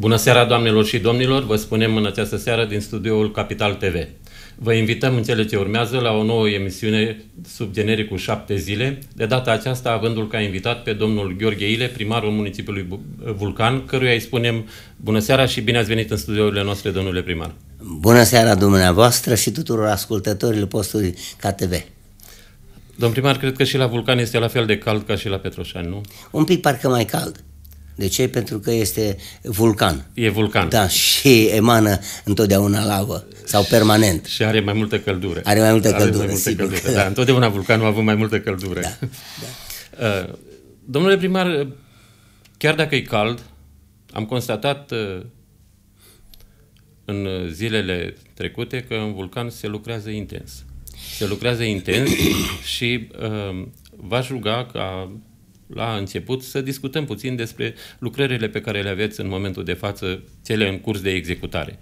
Bună seara, doamnelor și domnilor! Vă spunem în această seară din studioul Capital TV. Vă invităm în cele ce urmează la o nouă emisiune sub genericul 7 zile, de data aceasta avândul ca invitat pe domnul Gheorghe Ile, primarul municipiului Vulcan, căruia îi spunem bună seara și bine ați venit în studiourile noastre, domnule primar. Bună seara dumneavoastră și tuturor ascultătorilor postului KTV. Domn primar, cred că și la Vulcan este la fel de cald ca și la Petroșani, nu? Un pic parcă mai cald. De ce? Pentru că este vulcan. E vulcan. Da, și emană întotdeauna lavă sau permanent. Și are mai multă căldură. Are mai multă căldură, are mai multă sigur. Căldură. Da, da, întotdeauna vulcanul a avut mai multă căldură. Da. da. Uh, domnule primar, uh, chiar dacă e cald, am constatat uh, în zilele trecute că în vulcan se lucrează intens. Se lucrează intens și v-aș ruga ca la început să discutăm puțin despre lucrările pe care le aveți în momentul de față, cele în curs de executare.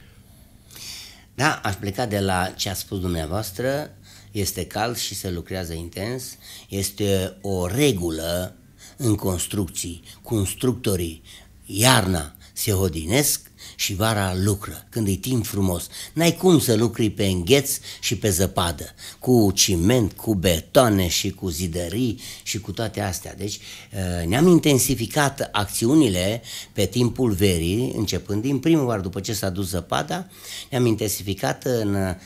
Da, aș pleca de la ce a spus dumneavoastră. Este cald și se lucrează intens. Este o regulă în construcții. Constructorii iarna se odinesc, și vara lucră, când e timp frumos. N-ai cum să lucri pe îngheț și pe zăpadă, cu ciment, cu betoane și cu zidării și cu toate astea. Deci ă, ne-am intensificat acțiunile pe timpul verii, începând din primăvară, după ce s-a dus zăpada, ne-am intensificat în ă,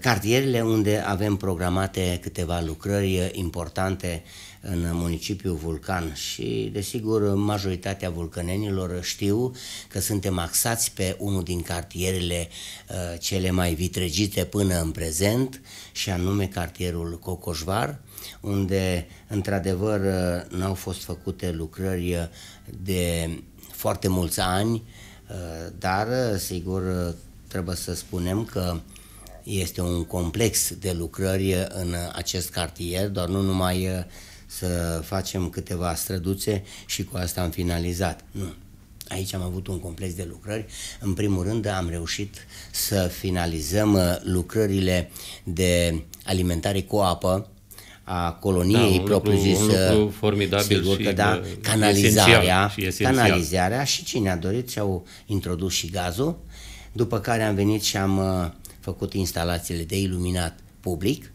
cartierele unde avem programate câteva lucrări importante în municipiul Vulcan și, desigur, majoritatea vulcanenilor știu că suntem axați pe unul din cartierele uh, cele mai vitregite până în prezent și anume cartierul Cocoșvar, unde, într-adevăr, uh, n-au fost făcute lucrări de foarte mulți ani, uh, dar, uh, sigur, uh, trebuie să spunem că este un complex de lucrări în acest cartier, doar nu numai uh, să facem câteva străduțe și cu asta am finalizat. Nu. Aici am avut un complex de lucrări. În primul rând am reușit să finalizăm uh, lucrările de alimentare cu apă, a coloniei da, propriu-zis, uh, formidabil sigur că da, uh, canalizarea, și canalizarea și cine a dorit și-au introdus și gazul, după care am venit și am făcut instalațiile de iluminat public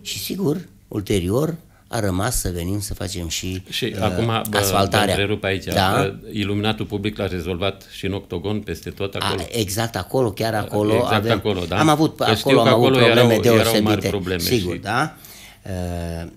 și sigur, ulterior a rămas să venim să facem și, și uh, acum, bă, asfaltarea. Bă, aici. Da? Iluminatul public l-a rezolvat și în octogon peste tot acolo. A, exact acolo, chiar acolo. Exact avem, acolo, da? Am avut, că acolo, am acolo avut probleme erau, deosebite. Erau mari probleme sigur, și... da? Uh,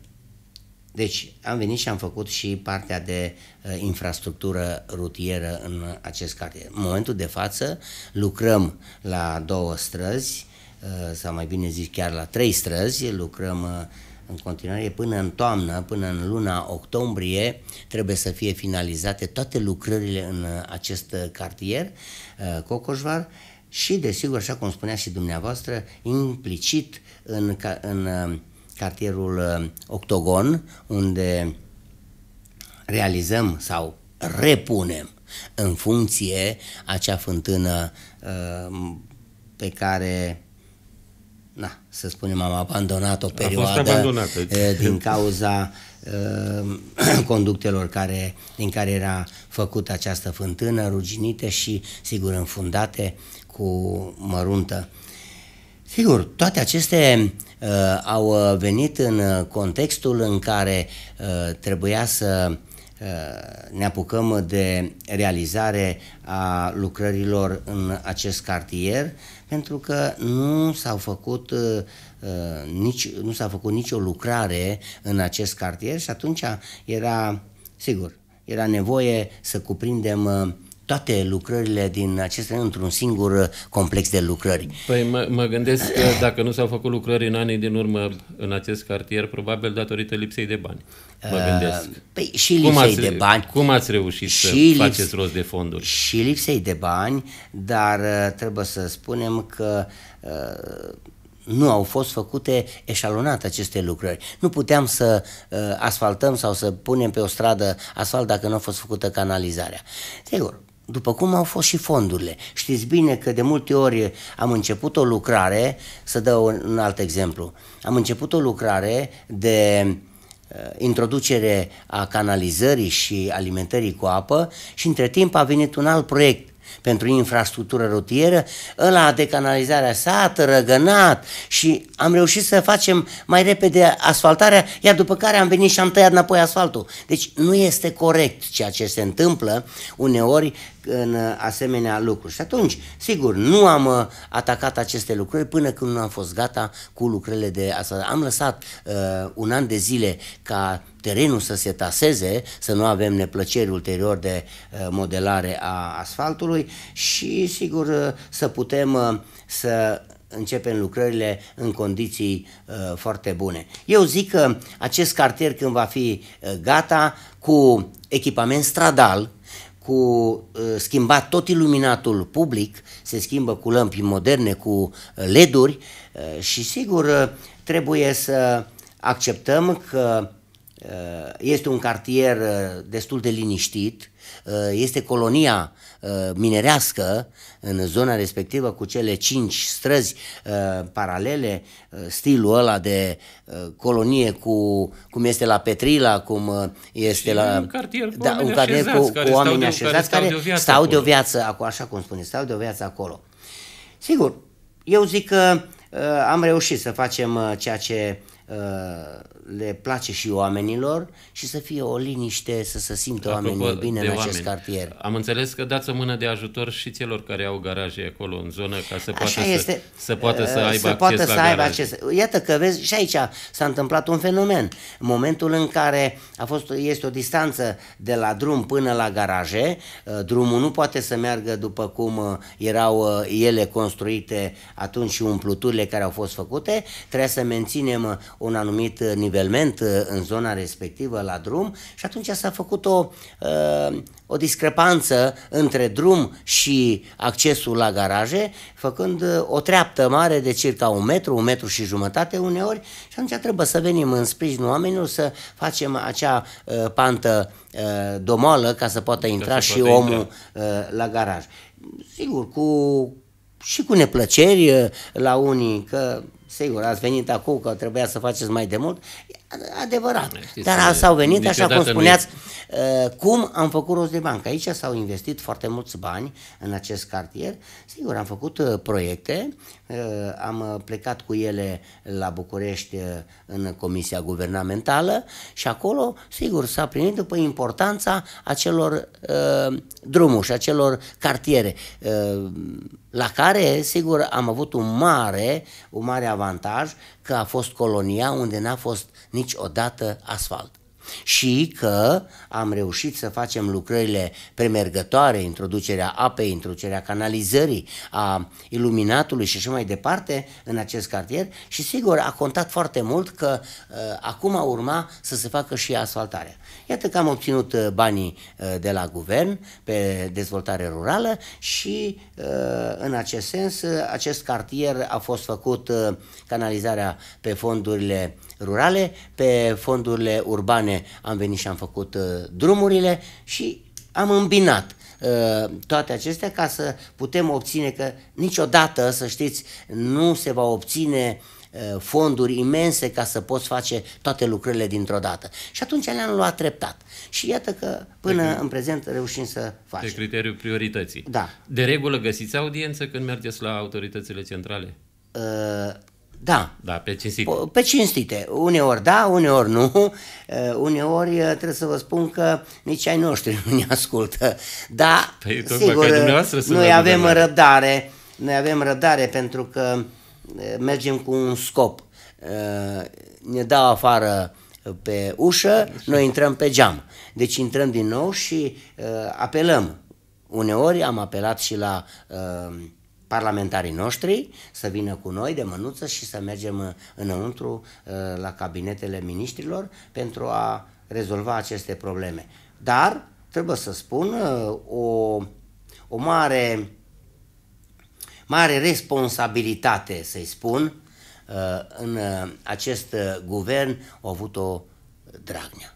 deci am venit și am făcut și partea de uh, infrastructură rutieră în acest cartier. În momentul de față lucrăm la două străzi, uh, sau mai bine zis chiar la trei străzi, lucrăm uh, în continuare, până în toamnă, până în luna octombrie, trebuie să fie finalizate toate lucrările în uh, acest uh, cartier, uh, Cocoșvar, și, desigur, așa cum spunea și dumneavoastră, implicit în, în cartierul Octogon, unde realizăm sau repunem în funcție acea fântână pe care na, să spunem, am abandonat o perioadă eh, deci- din cauza uh, conductelor care, din care era făcută această fântână, ruginite și, sigur, înfundate cu măruntă. Sigur, toate aceste uh, au venit în contextul în care uh, trebuia să ne apucăm de realizare a lucrărilor în acest cartier, uh, pentru că nu s-au făcut uh, uh, nici, nu s-a făcut nicio lucrare în acest cartier și atunci era, sigur, era nevoie să cuprindem uh, toate lucrările din acestea într-un singur uh, complex de lucrări. Păi mă, mă gândesc că dacă nu s-au făcut lucrări în anii din urmă în acest cartier, probabil datorită lipsei de bani. Mă uh, gândesc. Păi și lipsei cum ați, de bani. Cum ați reușit și să lips, faceți rost de fonduri? Și lipsei de bani, dar uh, trebuie să spunem că nu au fost făcute eșalonat aceste lucrări. Nu puteam să uh, asfaltăm sau să punem pe o stradă asfalt dacă nu a fost făcută canalizarea. Sigur, după cum au fost și fondurile. Știți bine că de multe ori am început o lucrare, să dau un alt exemplu, am început o lucrare de uh, introducere a canalizării și alimentării cu apă și între timp a venit un alt proiect pentru infrastructură rutieră, ăla de canalizarea s-a tărăgănat și am reușit să facem mai repede asfaltarea, iar după care am venit și am tăiat înapoi asfaltul. Deci nu este corect ceea ce se întâmplă. Uneori în asemenea lucruri. Și atunci, sigur, nu am uh, atacat aceste lucruri până când nu am fost gata cu lucrurile de asta. Am lăsat uh, un an de zile ca terenul să se taseze, să nu avem neplăceri ulterior de uh, modelare a asfaltului și, sigur, uh, să putem uh, să începem lucrările în condiții uh, foarte bune. Eu zic că acest cartier când va fi uh, gata cu echipament stradal, cu uh, schimbat tot iluminatul public, se schimbă cu lămpi moderne, cu uh, leduri, uh, și sigur trebuie să acceptăm că este un cartier destul de liniștit, Uh, este colonia uh, minerească în zona respectivă cu cele cinci străzi uh, paralele, stilul ăla de colonie cu, cum este la Petrila, cum este și la... un cartier cu da, oameni un cartier așezați, cu, cu oameni așezați care stau de o viață, stau de o viață acolo, așa cum spune, stau de o viață acolo. Sigur, eu zic că am reușit să facem ceea ce le place și oamenilor și să fie o liniște, să se simtă Apropo oamenii bine în acest cartier. Am înțeles că dați o mână de ajutor și celor care au garaje acolo în zonă ca să poată, este. Să, să, poată să aibă să acces poată la să aibă acces. Iată că vezi și aici s-a întâmplat un fenomen. În momentul în care a fost, este o distanță de la drum până la garaje, uh, drumul nu poate să meargă după cum uh, erau uh, ele construite atunci și umpluturile care au fost făcute, trebuie să menținem un anumit nivel rebelment uh, în zona respectivă la drum și atunci s-a făcut o, uh, o discrepanță între drum și accesul la garaje, făcând uh, o treaptă mare de circa un metru, un metru și jumătate uneori și atunci trebuie să venim în sprijinul oamenilor să facem acea pantă domală ca să poată intra să și poate omul intra. la garaj. Sigur, cu, și cu neplăceri la unii, că sigur, ați venit acum că trebuia să faceți mai de mult, Adevărat. Știți, Dar s-au venit, așa cum spuneați, e... Uh, cum am făcut rost de bancă. Aici s-au investit foarte mulți bani în acest cartier. Sigur, am făcut uh, proiecte Eh, am eh, plecat cu ele la București eh, în Comisia Guvernamentală și acolo, sigur, s-a primit după importanța acelor uh, drumuri și acelor cartiere, uh, la care, sigur, am avut un mare, un mare avantaj că a fost colonia unde n-a fost niciodată asfalt și că am reușit să facem lucrările premergătoare, introducerea apei, introducerea canalizării, a iluminatului și așa mai departe în acest cartier și sigur a contat foarte mult că uh, acum urma să se facă și asfaltarea. Iată că am obținut uh, banii uh, de la guvern pe dezvoltare rurală și uh, în acest sens uh, acest cartier a fost făcut uh, canalizarea pe fondurile rurale, pe fondurile urbane am venit și am făcut uh, drumurile și am îmbinat uh, toate acestea ca să putem obține că niciodată, să știți, nu se va obține uh, fonduri imense ca să poți face toate lucrurile dintr-o dată. Și atunci le-am luat treptat. Și iată că până de în prezent reușim să facem. Pe criteriul priorității. Da. De regulă găsiți audiență când mergeți la autoritățile centrale? Uh, da. Da, pe cinstite. Pe cinstite. Uneori da, uneori nu. Eh, uneori eh, trebuie să vă spun că nici ai noștri nu ne ascultă. Da, păi, sigur, eh, noi avem răbdare. răbdare. Noi avem răbdare pentru că mergem cu un scop. Ne dau afară pe ușă, noi intrăm pe geam. Deci intrăm din nou și apelăm. Uneori am apelat și la uh, parlamentarii noștri să vină cu noi de mânuță și să mergem uh, înăuntru uh, la cabinetele miniștrilor pentru a rezolva aceste probleme. Dar, trebuie să spun, uh, o, o mare, mare responsabilitate, să-i spun, în acest guvern a avut-o Dragnea.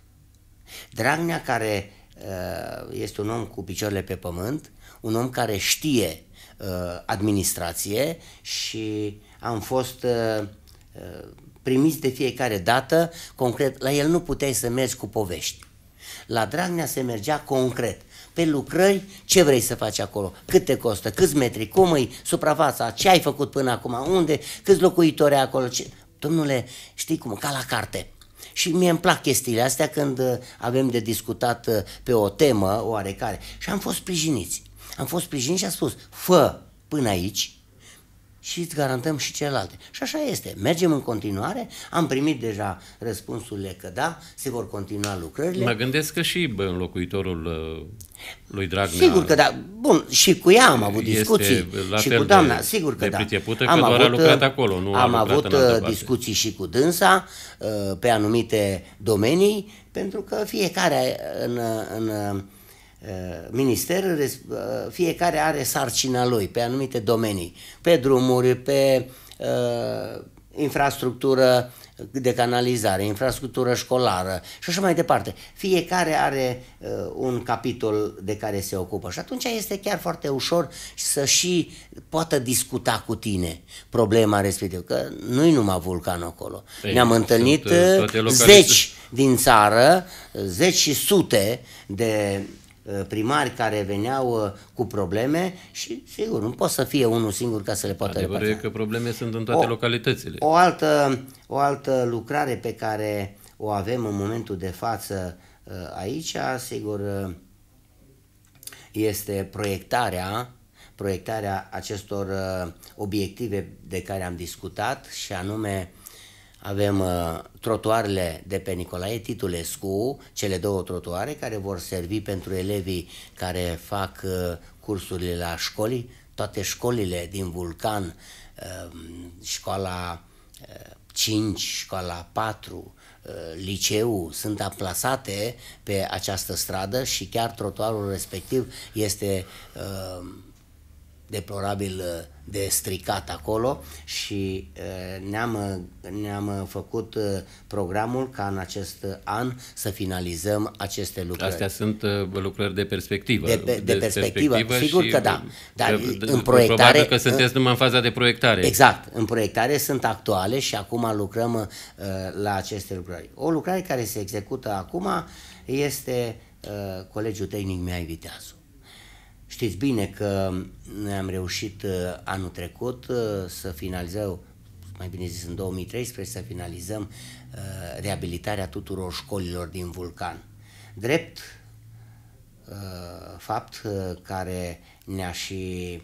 Dragnea care este un om cu picioarele pe pământ, un om care știe Uh, administrație și am fost uh, uh, primiți de fiecare dată concret. La el nu puteai să mergi cu povești. La Dragnea se mergea concret. Pe lucrări, ce vrei să faci acolo? Cât te costă? Câți metri? Cum e suprafața? Ce ai făcut până acum? Unde? Câți locuitori ai acolo? Ce... Domnule, știi cum? Ca la carte. Și mie îmi plac chestiile astea când avem de discutat pe o temă oarecare. Și am fost sprijiniți. Am fost sprijinit și a spus, fă până aici și îți garantăm și celelalte. Și așa este. Mergem în continuare, am primit deja răspunsurile că da, se vor continua lucrările. Mă gândesc că și bă, uh, lui Dragnea... Sigur că da. Bun, și cu ea am avut discuții. și cu doamna, de, sigur că de da. Că am avut, doar avut, a lucrat acolo, nu Am avut uh, discuții și cu dânsa uh, pe anumite domenii, pentru că fiecare în, în Eh, minister, eh, fiecare are sarcina lui pe anumite domenii, pe drumuri, pe uh, infrastructură de canalizare, infrastructură școlară și așa mai departe. Fiecare are uh, un capitol de care se ocupă și atunci este chiar foarte ușor să și poată discuta cu tine problema respectivă, că nu-i numai vulcan acolo. Ei, Ne-am întâlnit zeci din țară, zeci și sute de Eh, primari care veneau eh, cu probleme și, sigur, nu poate să fie unul singur ca să le poată Adevărul e că probleme sunt în toate o, localitățile. O altă, o altă lucrare pe care o avem în momentul de față eh, aici, sigur, este proiectarea proiectarea acestor obiective de care am discutat și anume avem uh, trotuarele de pe Nicolae Titulescu, cele două trotuare care vor servi pentru elevii care fac uh, cursurile la școli, toate școlile din Vulcan, uh, școala uh, 5, școala 4, uh, liceu sunt aplasate pe această stradă și chiar trotuarul respectiv este uh, deplorabil uh, de stricat acolo și ne-am, ne-am făcut programul ca în acest an să finalizăm aceste lucrări. Astea sunt lucrări de perspectivă. De, pe, de, de perspectivă, perspectivă, sigur că da. Dar că, în proiectare... Probabil că sunteți numai în faza de proiectare. Exact. În proiectare sunt actuale și acum lucrăm la aceste lucrări. O lucrare care se execută acum este Colegiul Tehnic Mihai Viteazu Știți bine că noi am reușit uh, anul trecut uh, să finalizăm, mai bine zis în 2013, să finalizăm uh, reabilitarea tuturor școlilor din Vulcan. Drept fapt care ne-a și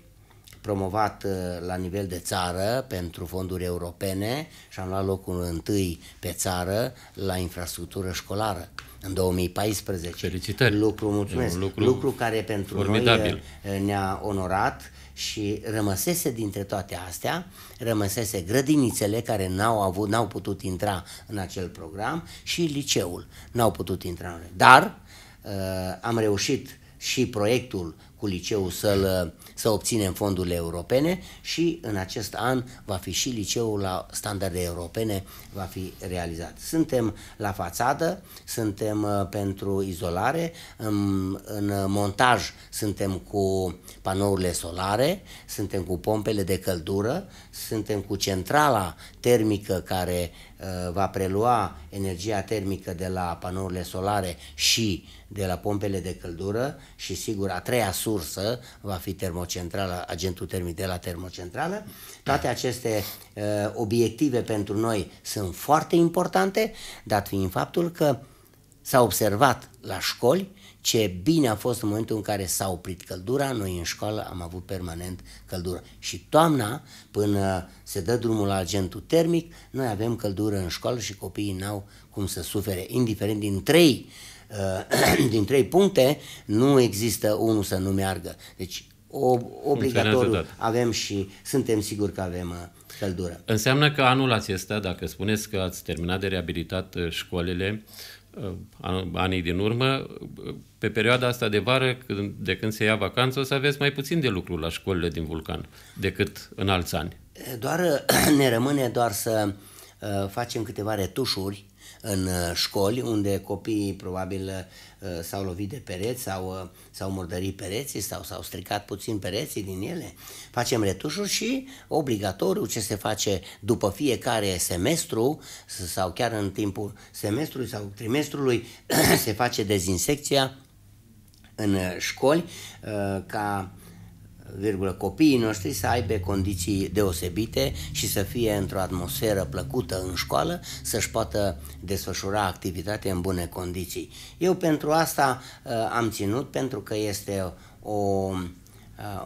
promovat la nivel de țară pentru fonduri europene și am luat locul întâi pe țară la infrastructură școlară în 2014. Felicitări! Lucru, mulțumesc! Un lucru, lucru care pentru formidabil. noi ne-a onorat și rămăsese dintre toate astea, rămăsese grădinițele care n-au, avut, n-au putut intra în acel program și liceul n-au putut intra în Dar uh, am reușit și proiectul cu liceul să-l, să obținem fondurile europene și în acest an va fi și liceul la standarde europene va fi realizat. Suntem la fațadă, suntem uh, pentru izolare, în, în montaj suntem cu panourile solare, suntem cu pompele de căldură, suntem cu centrala termică care Uh, va prelua energia termică de la panourile solare și de la pompele de căldură și sigur a treia sursă va fi termocentrala, agentul termic de la termocentrală. Toate aceste uh, obiective pentru noi sunt foarte importante, dat fiind faptul că s-a observat la școli ce bine a fost în momentul în care s-a oprit căldura, noi în școală am avut permanent căldură. Și toamna, până se dă drumul la agentul termic, noi avem căldură în școală și copiii n-au cum să sufere, indiferent din trei, uh, din trei puncte, nu există unul să nu meargă. Deci obligatoriu avem și suntem siguri că avem uh, căldură. Înseamnă că anul acesta, dacă spuneți că ați terminat de reabilitat uh, școlile, anii din urmă, pe perioada asta de vară, de când se ia vacanță, o să aveți mai puțin de lucru la școlile din Vulcan decât în alți ani. Doar ne rămâne doar să uh, facem câteva retușuri în uh, școli, unde copiii probabil uh, s-au lovit de pereți, sau uh, s-au murdărit pereții sau s-au stricat puțin pereții din ele. Facem retușuri și obligatoriu ce se face după fiecare semestru sau chiar în timpul semestrului sau trimestrului se face dezinsecția în școli ca virgulă, copiii noștri să aibă condiții deosebite și să fie într-o atmosferă plăcută în școală, să-și poată desfășura activitatea în bune condiții. Eu pentru asta uh, am ținut, pentru că este o, uh,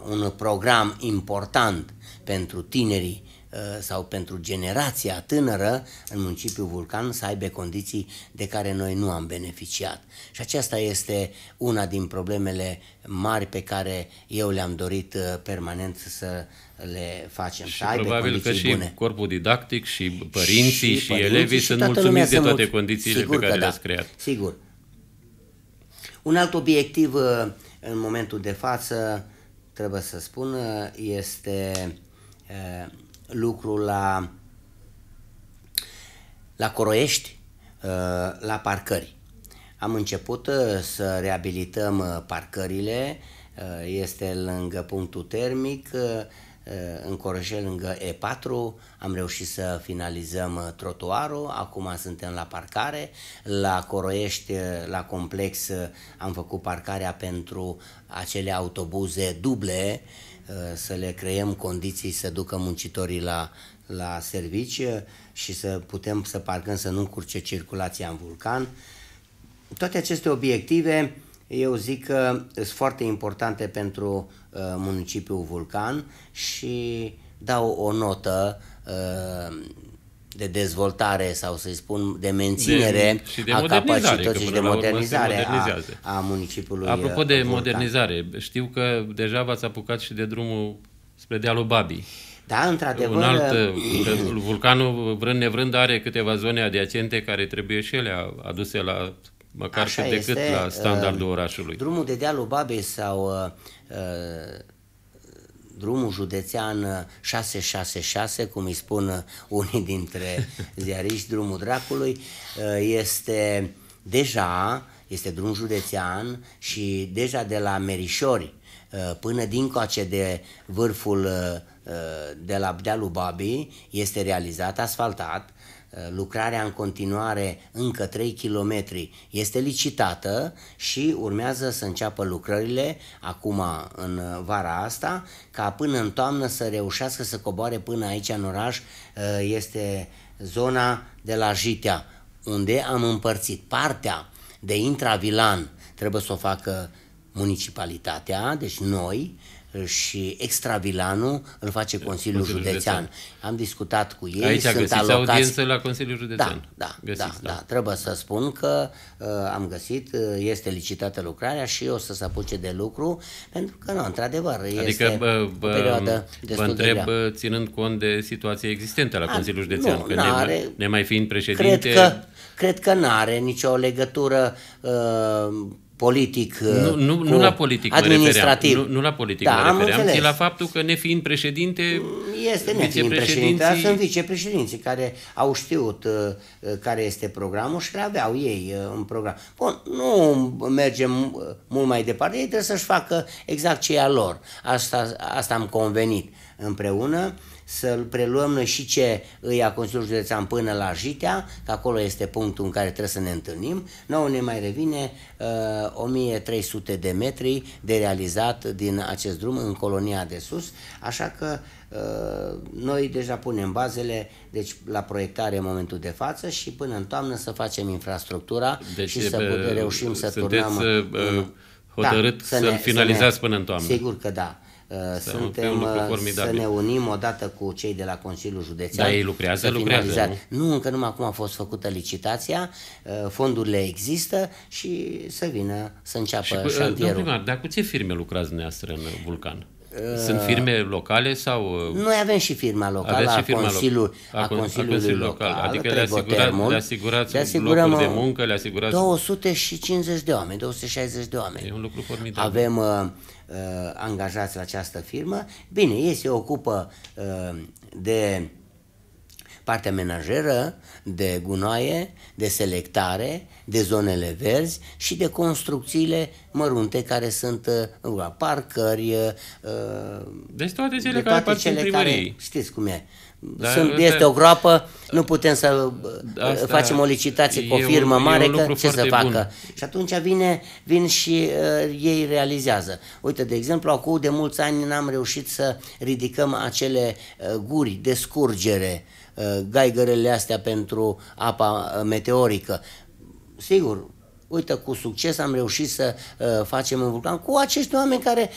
un program important pentru tinerii uh, Uh, sau pentru generația tânără în municipiul Vulcan să aibă condiții de care noi nu am beneficiat. Și aceasta este una din problemele mari pe care eu le-am dorit uh, permanent să le facem. Și să aibă probabil că și bune. corpul didactic și părinții și, și părinții, elevii și sunt mulțumiți de toate mulț... condițiile Sigur pe care da. le-ați creat. Sigur. Un alt obiectiv uh, în momentul de față, trebuie să spun, este lucru la, la Coroiești, uh, la parcări. Am început uh, să reabilităm uh, parcările, este lângă punctul termic, în Coroșel, lângă E4, am reușit să finalizăm trotuarul, acum suntem la parcare, la Coroiești, la complex, am făcut parcarea pentru acele autobuze duble, Uh, să le creăm condiții să ducă muncitorii la, la servici și să putem să parcăm, să nu curce circulația în vulcan. Toate aceste obiective, eu zic că sunt foarte importante pentru uh, municipiul Vulcan și dau o notă uh, de dezvoltare sau să-i spun de menținere de, și de a capacității și de modernizare a, a municipiului. Apropo uh, de Vulcan. modernizare, știu că deja v-ați apucat și de drumul spre dealul Babii. Da, într-adevăr. Un alt, uh, uh, vulcanul, vrând nevrând, are câteva zone adiacente care trebuie și ele aduse la măcar Așa cât de cât la standardul uh, orașului. Drumul de dealul Babei sau uh, drumul județean 666, uh, cum îi spun uh, unii dintre ziariști, drumul dracului, uh, este deja, este drum județean și deja de la Merișori până dincoace de vârful de la dealul Babi este realizat, asfaltat, Eh, lucrarea în continuare încă 3 km este licitată și urmează să înceapă lucrările acum în vara asta, ca până în toamnă să reușească să coboare până aici în oraș eh, este zona de la Jitea, unde am împărțit partea de intravilan, trebuie să o facă municipalitatea, deci noi, și Extravilanu îl face Consiliul, Consiliul Județean. Județean. Am discutat cu ei. Aici sunt găsiți alocați... audiență la Consiliul da, Județean. Da, da, găsiți, da, da. da. Trebuie să spun că uh, am găsit, uh, este licitată lucrarea și o să se apuce de lucru, pentru că, nu, într-adevăr, adică, este bă, bă, o perioadă vă întreb, de ținând cont de situația existentă la A, ah, Consiliul Județean, nu, că ne, are, ne mai fiind președinte... Cred că, cred că nu are nicio legătură uh, politic. Nu, uh, nu, nu la politic administrativ. Mă nu, nu la politic da, mă am refeream, înțeles. la faptul că ne fiind președinte. Este fiind președinte, dar sunt vicepreședinții care au știut uh, care este programul și le aveau ei uh, un program. Bun, nu mergem uh, mult mai departe, ei trebuie să-și facă exact ce e a lor. Asta, asta am convenit împreună să-l preluăm noi și ce îi a Consiliul Județean până la Jitea, că acolo este punctul în care trebuie să ne întâlnim. Nouă ne mai revine uh, 1300 de metri de realizat din acest drum în colonia de sus, așa că uh, noi deja punem bazele deci la proiectare în momentul de față și până în toamnă să facem infrastructura deci, și să putem reușim să turnăm... Uh, hotărât da, să-l să finalizați ne, până în toamnă. Sigur că da suntem uh, să ne unim odată cu cei de la Consiliul Județean. Da, ei lucrează, lucrează. Nu? nu, încă numai acum a fost făcută licitația, uh, fondurile există și să vină să înceapă și cu, uh, șantierul. Primar, dar cu ce firme lucrați dumneavoastră în Vulcan? Sunt firme locale sau... Noi avem și firma locală și firma a, Consiliul, local. a, Consiliului a Local. local adică le, asigura, le asigurați le locuri de muncă, le asigurați... 250 de oameni, 260 de oameni. E un lucru formidabil. Avem uh, Uh, angajați la această firmă. Bine, ei se ocupă uh, de partea menajeră de gunoaie, de selectare, de zonele verzi și de construcțiile mărunte care sunt uh, parcări. Uh, deci toate cele de toate care cele care, știți cum e. Dar, Sunt, este o groapă, nu putem să uh, asta facem o licitație cu o firmă un, mare, că ce să facă. Bun. Și atunci vine, vin și uh, ei realizează. Uite, de exemplu, acum de mulți ani n-am reușit să ridicăm acele uh, guri de scurgere uh, Uh, gaigărele astea pentru apa uh, meteorică. Sigur, uite, cu succes am reușit să uh, facem un vulcan cu acești oameni care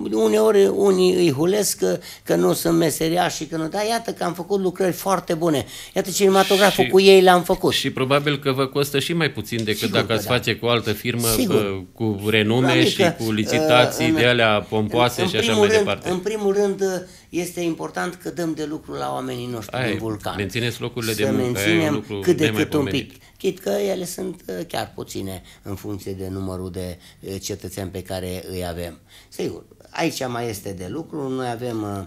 uh, uneori unii îi hulesc că, uh, că nu sunt meseriași și că nu, dar iată că am făcut lucrări foarte bune. Iată cinematograful și, cu ei l-am făcut. Și probabil că vă costă și mai puțin decât Sigur dacă ați da. face cu o altă firmă Sigur. cu renume probabil și cu licitații uh, de alea pompoase în, în și așa mai rând, departe. În primul rând, este important că dăm de lucru la oamenii noștri Ai, din Vulcan. Mențineți locurile să de muncă, menținem lucru cât de cât un pic. Chit că ele sunt uh, chiar puține în funcție de numărul de uh, cetățeni pe care îi avem. Sigur, aici mai este de lucru. Noi avem uh,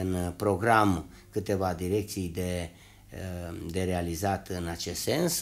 în program câteva direcții de, de realizat în acest sens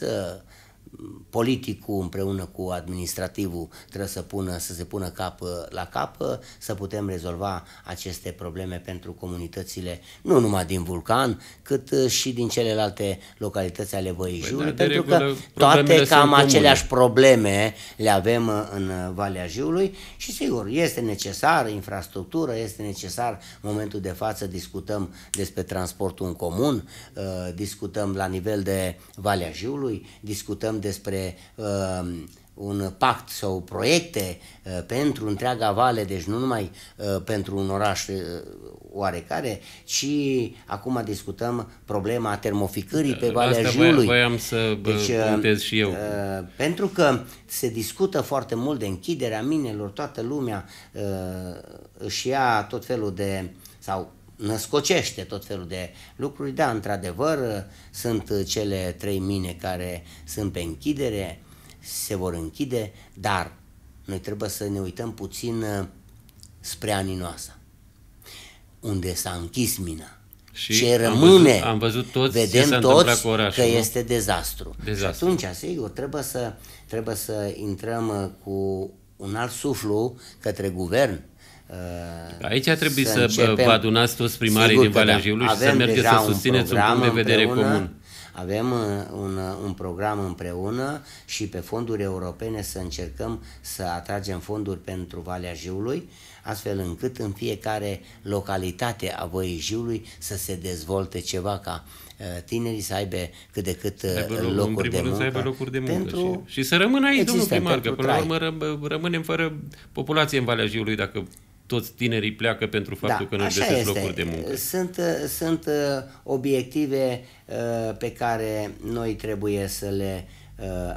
politicul împreună cu administrativul trebuie să, pună, să se pună cap la cap, să putem rezolva aceste probleme pentru comunitățile, nu numai din Vulcan, cât și din celelalte localități ale Văijiului, păi, da, pentru că toate cam aceleași probleme le avem în Valea Jiului și sigur, este necesar infrastructură, este necesar în momentul de față discutăm despre transportul în comun, uh, discutăm la nivel de Valea Jiului, discutăm despre uh, un pact sau proiecte uh, pentru întreaga vale, deci nu numai uh, pentru un oraș uh, oarecare, ci acum discutăm problema termoficării pe Valea Asta Jiului. voiam să deci, uh, și eu. Uh, pentru că se discută foarte mult de închiderea minelor, toată lumea uh, își ia tot felul de sau născocește tot felul de lucruri. Da, într-adevăr, sunt cele trei mine care sunt pe închidere, se vor închide, dar noi trebuie să ne uităm puțin uh, spre Aninoasa, unde s-a închis mina. Și ce rămâne, am văzut, am văzut toți vedem ce toți cu orașul, că nu? este dezastru. dezastru. Și atunci, sigur, trebuie să, trebuie să intrăm uh, cu un alt suflu către guvern, Uh, aici trebuie să, să începem. vă adunați toți primarii din Valea da. Jiului și să mergeți să susțineți un, un punct de vedere împreună, comun. Avem uh, un, uh, un program împreună și pe fonduri europene să încercăm să atragem fonduri pentru Valea Jiului, astfel încât în fiecare localitate a Văii Jiului să se dezvolte ceva ca tinerii să aibă cât de cât aibă locuri, locuri, de muncă, să aibă locuri de muncă pentru... și, și să rămână aici, domnul primar, că până la urmă rămânem fără populație în Valea Jiului dacă toți tinerii pleacă pentru da, faptul da, că nu găsesc locuri de muncă. Sunt, uh, sunt uh, obiective uh, pe care noi trebuie să le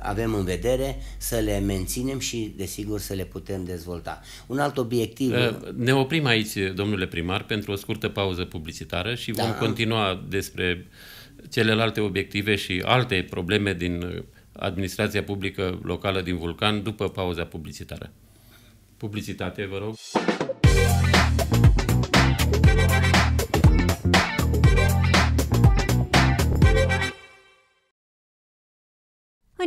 avem în vedere, să le menținem și, desigur, să le putem dezvolta. Un alt obiectiv... Ne oprim aici, domnule primar, pentru o scurtă pauză publicitară și da, vom continua despre celelalte obiective și alte probleme din administrația publică locală din Vulcan după pauza publicitară. Publicitate, vă rog. you.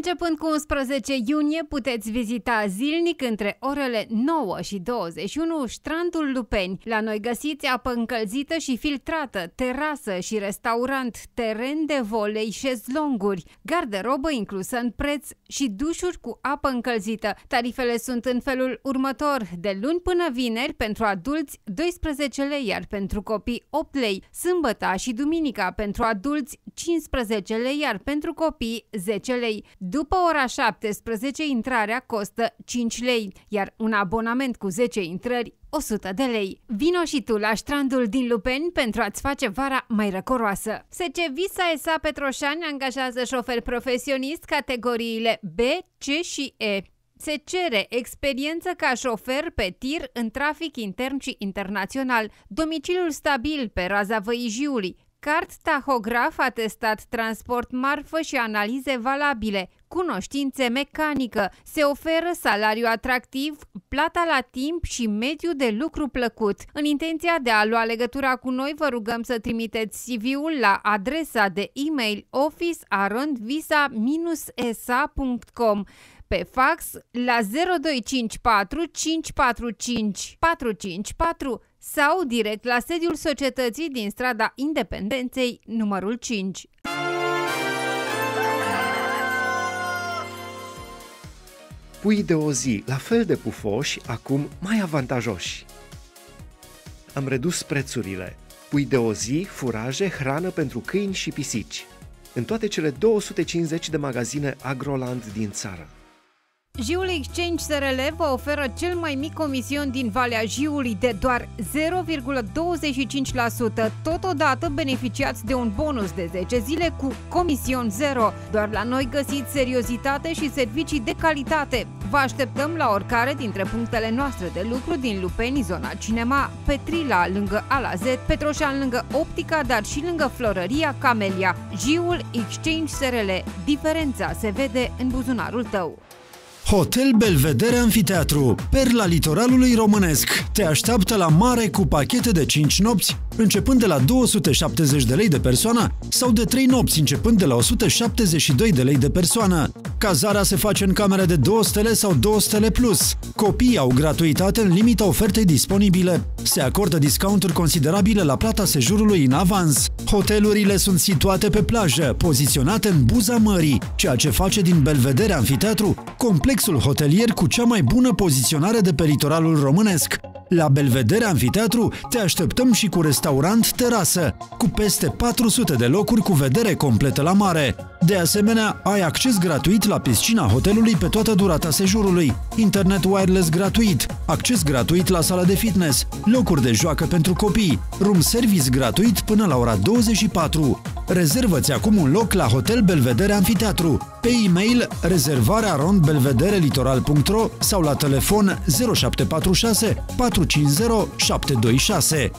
Începând cu 11 iunie, puteți vizita zilnic între orele 9 și 21 Strandul Lupeni. La noi găsiți apă încălzită și filtrată, terasă și restaurant, teren de volei, șezlonguri, garderobă inclusă în preț și dușuri cu apă încălzită. Tarifele sunt în felul următor, de luni până vineri pentru adulți 12 lei, iar pentru copii 8 lei, sâmbăta și duminica pentru adulți 15 lei, iar pentru copii 10 lei. După ora 17, intrarea costă 5 lei, iar un abonament cu 10 intrări 100 de lei. Vino și tu la strandul din Lupeni pentru a-ți face vara mai răcoroasă. Secevisa S.A. Petroșani angajează șofer profesionist categoriile B, C și E. Se cere experiență ca șofer pe tir în trafic intern și internațional, domiciliul stabil pe raza Văijiului, card tahograf atestat transport marfă și analize valabile, cunoștințe mecanică, se oferă salariu atractiv, plata la timp și mediu de lucru plăcut. În intenția de a lua legătura cu noi, vă rugăm să trimiteți CV-ul la adresa de e-mail visa pe fax la 0254 545 454 sau direct la sediul societății din strada Independenței numărul 5. pui de o zi la fel de pufoși, acum mai avantajoși. Am redus prețurile. Pui de o zi, furaje, hrană pentru câini și pisici. În toate cele 250 de magazine Agroland din țară. Jiul Exchange SRL vă oferă cel mai mic comision din Valea Jiului de doar 0,25%. Totodată beneficiați de un bonus de 10 zile cu comision zero. Doar la noi găsiți seriozitate și servicii de calitate. Vă așteptăm la oricare dintre punctele noastre de lucru din Lupeni, zona Cinema, Petrila, lângă Alazet, Petroșan, lângă Optica, dar și lângă Florăria Camelia. Jiul Exchange SRL. Diferența se vede în buzunarul tău. Hotel Belvedere Amfiteatru, perla litoralului românesc. Te așteaptă la mare cu pachete de 5 nopți, începând de la 270 de lei de persoană sau de 3 nopți începând de la 172 de lei de persoană. Cazarea se face în camere de 2 stele sau 2 stele plus. Copiii au gratuitate în limita ofertei disponibile. Se acordă discounturi considerabile la plata sejurului în avans. Hotelurile sunt situate pe plajă, poziționate în buza mării, ceea ce face din Belvedere Amfiteatru complex complexul hotelier cu cea mai bună poziționare de pe litoralul românesc. La Belvedere Amfiteatru te așteptăm și cu restaurant terasă, cu peste 400 de locuri cu vedere completă la mare. De asemenea, ai acces gratuit la piscina hotelului pe toată durata sejurului, internet wireless gratuit, acces gratuit la sala de fitness, locuri de joacă pentru copii, room service gratuit până la ora 24. Rezervă-ți acum un loc la Hotel Belvedere Amfiteatru pe e-mail rezervarea rond rlitoral.ro sau la telefon 0746 450 726.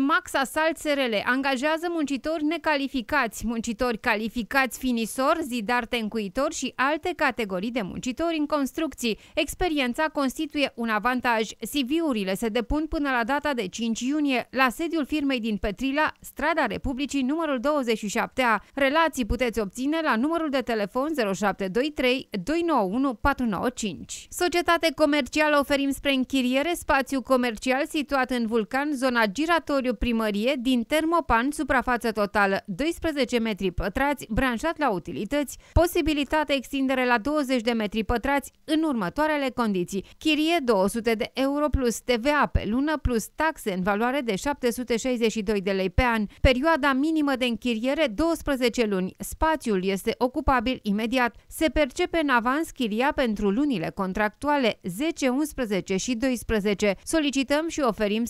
Max Asalt SRL angajează muncitori necalificați, muncitori calificați finisor, zidar tencuitor și alte categorii de muncitori în construcții. Experiența constituie un avantaj. CV-urile se depun până la data de 5 iunie la sediul firmei din Petrila, strada Republicii numărul 27A. Relații puteți obține la numărul de telefon 0723 291 495. Societate comercială oferim spre închiriere spațiu comercial situat în Vulcan, zona Gira Giratoriu Primărie din Termopan, suprafață totală 12 metri pătrați, branșat la utilități, posibilitatea extindere la 20 de metri pătrați în următoarele condiții. Chirie 200 de euro plus TVA pe lună plus taxe în valoare de 762 de lei pe an. Perioada minimă de închiriere 12 luni. Spațiul este ocupabil imediat. Se percepe în avans chiria pentru lunile contractuale 10, 11 și 12. Solicităm și oferim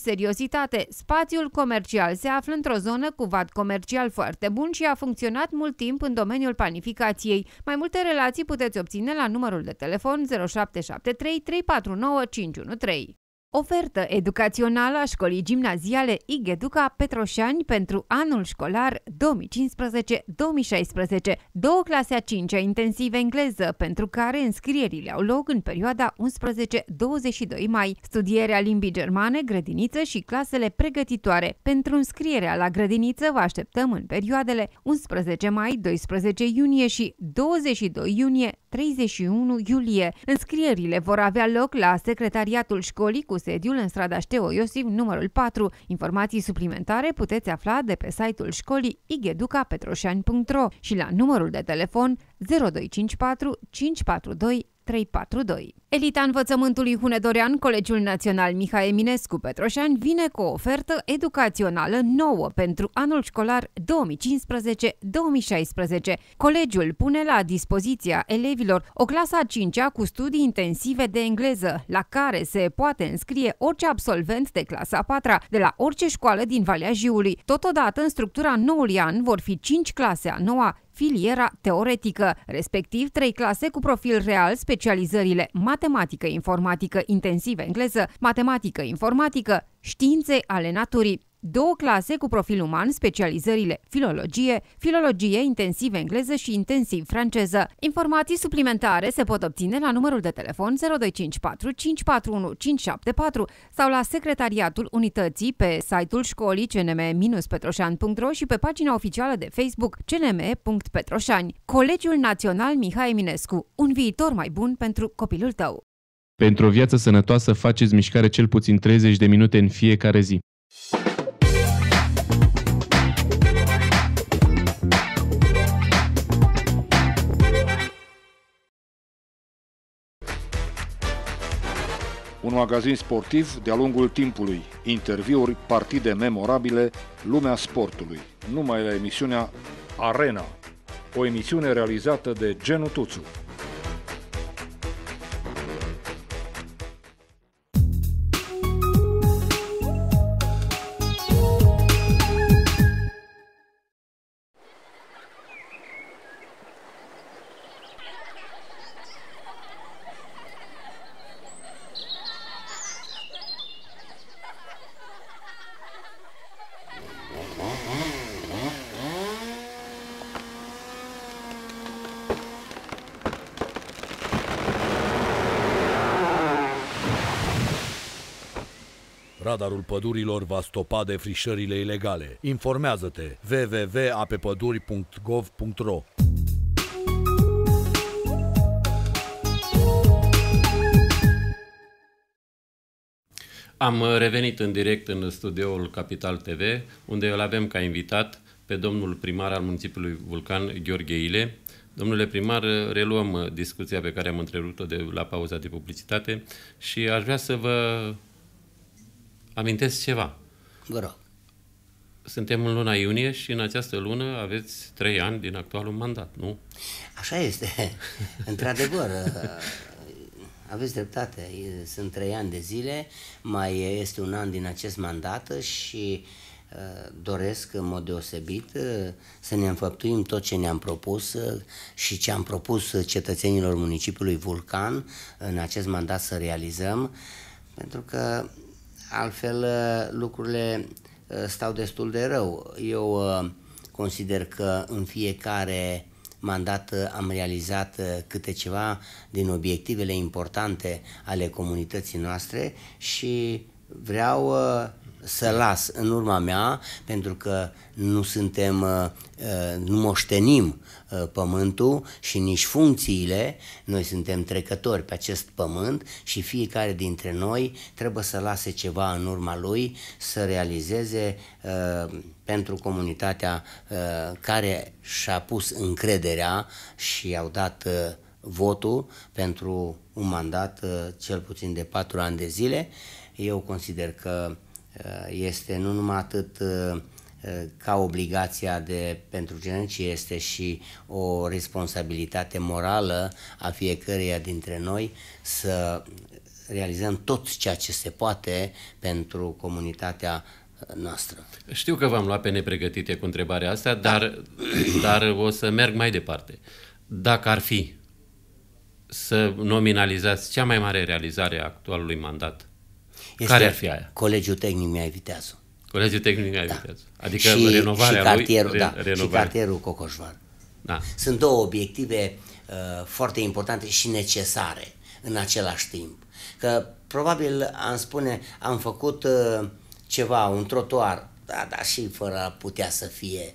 Sp Spațiul comercial se află într-o zonă cu vad comercial foarte bun și a funcționat mult timp în domeniul panificației. Mai multe relații puteți obține la numărul de telefon 0773 349 513. Ofertă educațională a școlii gimnaziale Igeduca Petroșani pentru anul școlar 2015-2016. Două clase a 5 -a intensive engleză, pentru care înscrierile au loc în perioada 11-22 mai. Studierea limbii germane, grădiniță și clasele pregătitoare. Pentru înscrierea la grădiniță vă așteptăm în perioadele 11 mai, 12 iunie și 22 iunie, 31 iulie. Înscrierile vor avea loc la secretariatul școlii cu sediul în strada Șteo Iosif, numărul 4. Informații suplimentare puteți afla de pe site-ul școlii igeducapetroșani.ro și la numărul de telefon 0254 542 342. Elita învățământului hunedorean, Colegiul Național Mihai Eminescu Petroșani vine cu o ofertă educațională nouă pentru anul școlar 2015-2016. Colegiul pune la dispoziția elevilor o clasă a 5-a cu studii intensive de engleză, la care se poate înscrie orice absolvent de clasa a 4 de la orice școală din Valea Jiului. Totodată, în structura noului an vor fi 5 clase a noua, filiera teoretică, respectiv trei clase cu profil real specializările matematică, informatică intensivă engleză, matematică, informatică, științe ale naturii două clase cu profil uman, specializările filologie, filologie intensiv engleză și intensiv franceză. Informații suplimentare se pot obține la numărul de telefon 0254 541 574 sau la secretariatul unității pe site-ul școlii cnm-petroșan.ro și pe pagina oficială de Facebook cnm.petroșani. Colegiul Național Mihai Eminescu, un viitor mai bun pentru copilul tău. Pentru o viață sănătoasă faceți mișcare cel puțin 30 de minute în fiecare zi. un magazin sportiv de-a lungul timpului, interviuri, partide memorabile, lumea sportului, numai la emisiunea Arena, o emisiune realizată de Genu Tuțu. pădurilor va stopa defrișările ilegale. Informează-te www.apepăduri.gov.ro Am uh, revenit în direct în studioul Capital TV, unde îl avem ca invitat pe domnul primar al municipiului Vulcan, Gheorghe Ile. Domnule primar, uh, reluăm uh, discuția pe care am întrerupt-o de la pauza de publicitate și aș vrea să vă amintesc ceva. Vă rog. Suntem în luna iunie și în această lună aveți trei ani din actualul mandat, nu? Așa este. Într-adevăr, aveți dreptate. Sunt trei ani de zile, mai este un an din acest mandat și uh, doresc în mod deosebit uh, să ne înfăptuim tot ce ne-am propus uh, și ce am propus cetățenilor municipiului Vulcan în acest mandat să realizăm, pentru că Altfel, uh, lucrurile uh, stau destul de rău. Eu uh, consider că în fiecare mandat am realizat câte ceva din obiectivele importante ale comunității noastre și vreau să las în urma mea, pentru că nu suntem, nu moștenim Ă, pământul și nici funcțiile, noi suntem trecători pe acest pământ și fiecare dintre noi trebuie să lase ceva în urma lui, să realizeze uh, pentru comunitatea uh, care și-a pus încrederea și au dat uh, votul pentru un mandat cel puțin de patru ani de zile. Eu consider că este nu numai atât Eh, ca obligația de pentru genunchi este și o responsabilitate morală a fiecăruia dintre noi să realizăm tot ceea ce se poate pentru comunitatea eh, noastră. Știu că v-am luat pe nepregătite cu întrebarea asta, da. dar, dar o să merg mai departe. Dacă ar fi să nominalizați cea mai mare realizare a actualului mandat, este care ar fi aia? Colegiul Tehnic Mihai Viteazul. Colegiul Tehnic da. Adică și, renovarea și cartierul, lui, da, re, renovarea. și cartierul Cocoșvan. Da. Sunt două obiective uh, foarte importante și necesare în același timp. Că probabil am spune, am făcut uh, ceva, un trotuar, da, da, și fără a putea să fie.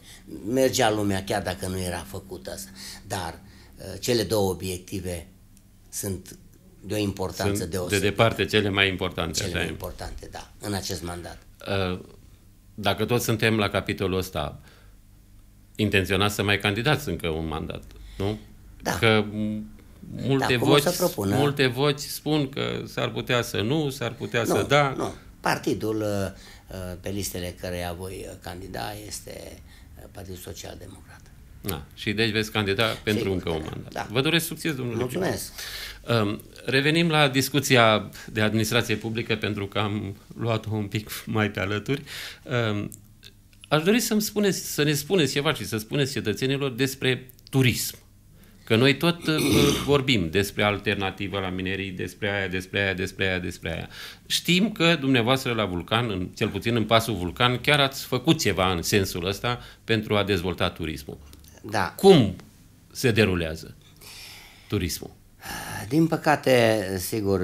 Mergea lumea chiar dacă nu era făcută asta. Dar uh, cele două obiective sunt de o importanță Sunt deosebită. De departe cele mai importante. Cele mai importante, da, în acest mandat. Uh, dacă toți suntem la capitolul ăsta, intenționați să mai candidați încă un mandat, nu? Da. Că multe, da, voci, multe voci spun că s-ar putea să nu, s-ar putea nu, să da. Nu. Partidul uh, uh, pe listele care voi uh, candida este Partidul Social Democrat. Da. Și deci veți candida pentru Sigur, încă un da. mandat. Da. Vă doresc succes, domnule. Mulțumesc. Um, Revenim la discuția de administrație publică, pentru că am luat-o un pic mai pe alături. Ehm, aș dori să-mi spuneți, să ne spuneți ceva și să spuneți cetățenilor despre turism. Că noi tot eh, vorbim despre alternativă la minerii, despre aia, despre aia, despre aia, despre aia. Știm că dumneavoastră la Vulcan, în, cel puțin în pasul Vulcan, chiar ați făcut ceva în sensul ăsta pentru a dezvolta turismul. Da. Cum se derulează turismul? Din păcate, sigur,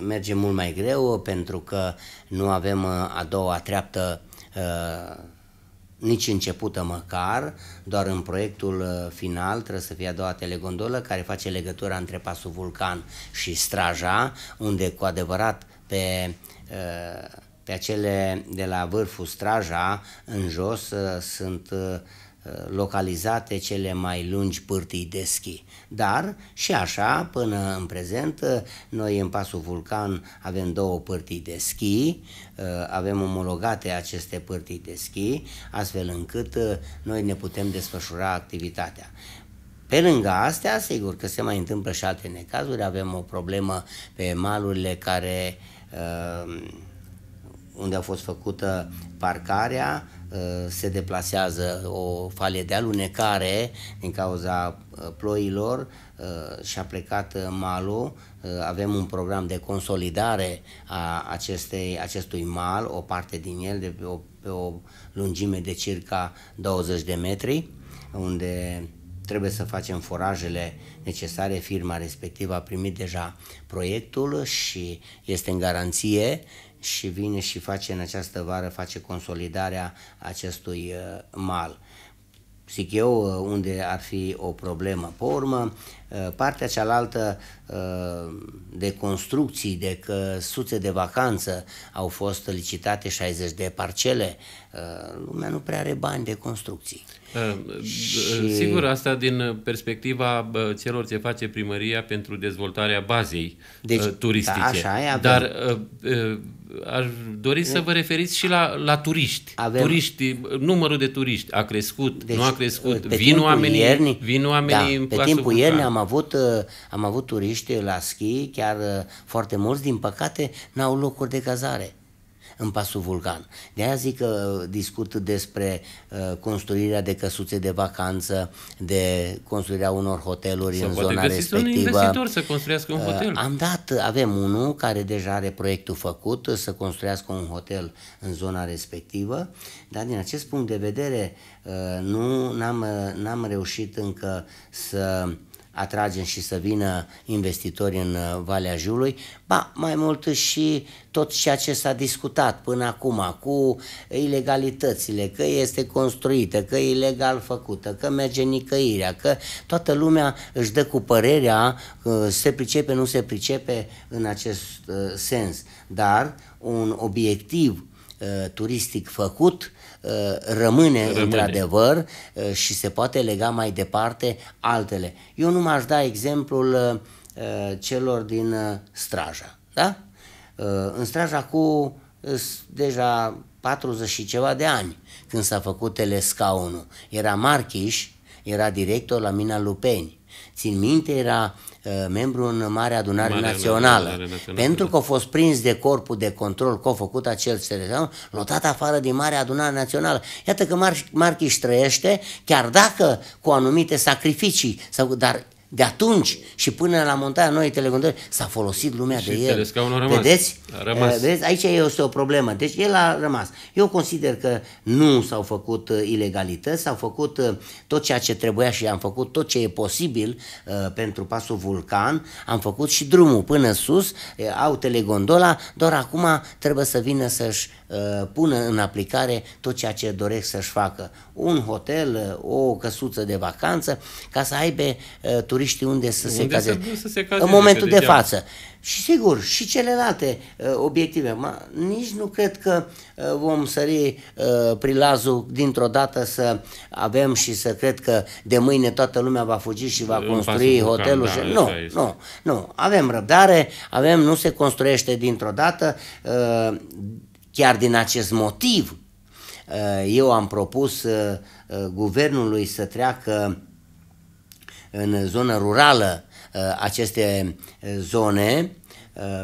merge mult mai greu pentru că nu avem uh, a doua a treaptă uh, nici începută măcar, doar în proiectul uh, final trebuie să fie a doua telegondolă care face legătura între pasul Vulcan și Straja, unde cu adevărat pe, pe acele de la vârful Straja în jos sunt localizate cele mai lungi pârtii de schi. Dar și așa, până în prezent, noi în Pasul Vulcan avem două pârtii de schi, uh, avem omologate aceste pârtii de schi, astfel încât uh, noi ne putem desfășura activitatea. Pe lângă astea, sigur că se mai întâmplă și alte necazuri, avem o problemă pe malurile care uh, unde a fost făcută parcarea, Uh, se deplasează o falie de alunecare din cauza uh, ploilor uh, și a plecat malul. Avem un program de consolidare a acestei, acestui mal, o parte din el de pe o, pe o lungime de circa 20 de metri, unde trebuie să facem forajele necesare. Firma respectivă a primit deja proiectul și este în garanție și vine și face în această vară, face consolidarea acestui uh, mal zic eu, uh, unde ar fi o problemă. Pe urmă, uh, partea cealaltă de construcții, de căsuțe de vacanță au fost licitate 60 de parcele. Lumea nu prea are bani de construcții. Ă, ă, și... Sigur, asta din perspectiva celor ce face primăria pentru dezvoltarea bazei deci, ă, turistice. Da, așa avem... Dar aș dori să vă referiți și la, la turiști. Avem... turiști. Numărul de turiști a crescut, deci, nu a crescut, vin oamenii, iernii, vin oamenii da, în Pe timpul iernii am avut, am avut turiști la schi, chiar foarte mulți, din păcate, n-au locuri de cazare în pasul vulcan. De aia zic că discut despre uh, construirea de căsuțe de vacanță, de construirea unor hoteluri Sau în zona respectivă. un investitor să construiască un uh, hotel. Am dat, avem unul care deja are proiectul făcut uh, să construiască un hotel în zona respectivă, dar din acest punct de vedere nu n-am, n-am reușit încă să atragem și să vină investitori în uh, Valea Jului, ba, mai mult și tot ceea ce s-a discutat până acum cu ilegalitățile, că este construită, că e ilegal făcută, că merge nicăirea, că toată lumea își dă cu părerea, uh, se pricepe, nu se pricepe în acest uh, sens. Dar un obiectiv turistic făcut Uh, rămâne, rămâne. într-adevăr uh, și se poate lega mai departe altele. Eu nu m-aș da exemplul uh, celor din Straja, da? În Straja cu deja 40 și ceva de ani când s-a făcut telescaunul. Era Marchiș, era director la mina Lupeni. Țin minte, era Uh, membru în mare Adunare Marea Națională. Marea Națională. Pentru că a fost prins de corpul de control că a făcut acel selecțion, notat afară din mare Adunare Națională. Iată că Marchiș trăiește, chiar dacă cu anumite sacrificii, sau, dar de atunci și până la montarea noi telecomandări s-a folosit lumea și de el. Rămas. Vedeți? A rămas. Eh, vedeți? Aici este o problemă. Deci el a rămas. Eu consider că nu s-au făcut eh, ilegalități, s-au făcut eh, tot ceea ce trebuia și am făcut tot ce e posibil uh, pentru pasul vulcan. Am făcut și drumul până sus, au telegondola, doar acum trebuie să vină să-și Uh, pună în aplicare tot ceea ce doresc să-și facă. Un hotel, uh, o căsuță de vacanță, ca să aibă uh, turiștii unde să, unde se, caze. Să, să se caze. În momentul de, de față. Și sigur, și celelalte uh, obiective. Ma, nici nu cred că uh, vom sări uh, prilazul dintr-o dată să avem și să cred că de mâine toată lumea va fugi și va construi hotelul. Da, și... nu, nu, nu. Avem răbdare, avem, nu se construiește dintr-o dată. Uh, Chiar din acest motiv, uh, eu am propus uh, uh, guvernului să treacă în zonă rurală aceste zone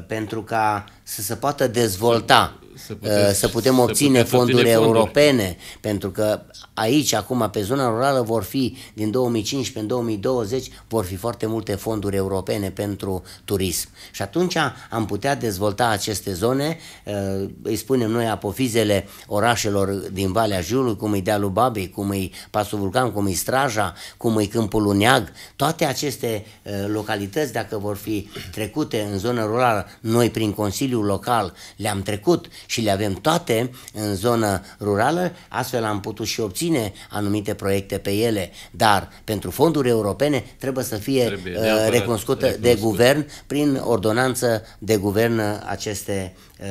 pentru ca să se poată dezvolta, să, puteți, să putem obține să fonduri, fonduri europene, pentru că aici, acum, pe zona rurală, vor fi din 2015 în 2020, vor fi foarte multe fonduri europene pentru turism. Și atunci am putea dezvolta aceste zone, eh, îi spunem noi apofizele orașelor din Valea Jiului, cum e Dealul Babei, cum e Pasul Vulcan, cum e Straja, cum e Câmpul Uneag, toate aceste eh, localități, dacă vor fi trecute în zona rurală, noi prin Consiliul Local le-am trecut și le avem toate în zona rurală, astfel am putut și obține susține anumite proiecte pe ele, dar pentru fonduri europene trebuie să fie trebuie, uh, recunoscută de guvern prin ordonanță de guvern aceste uh,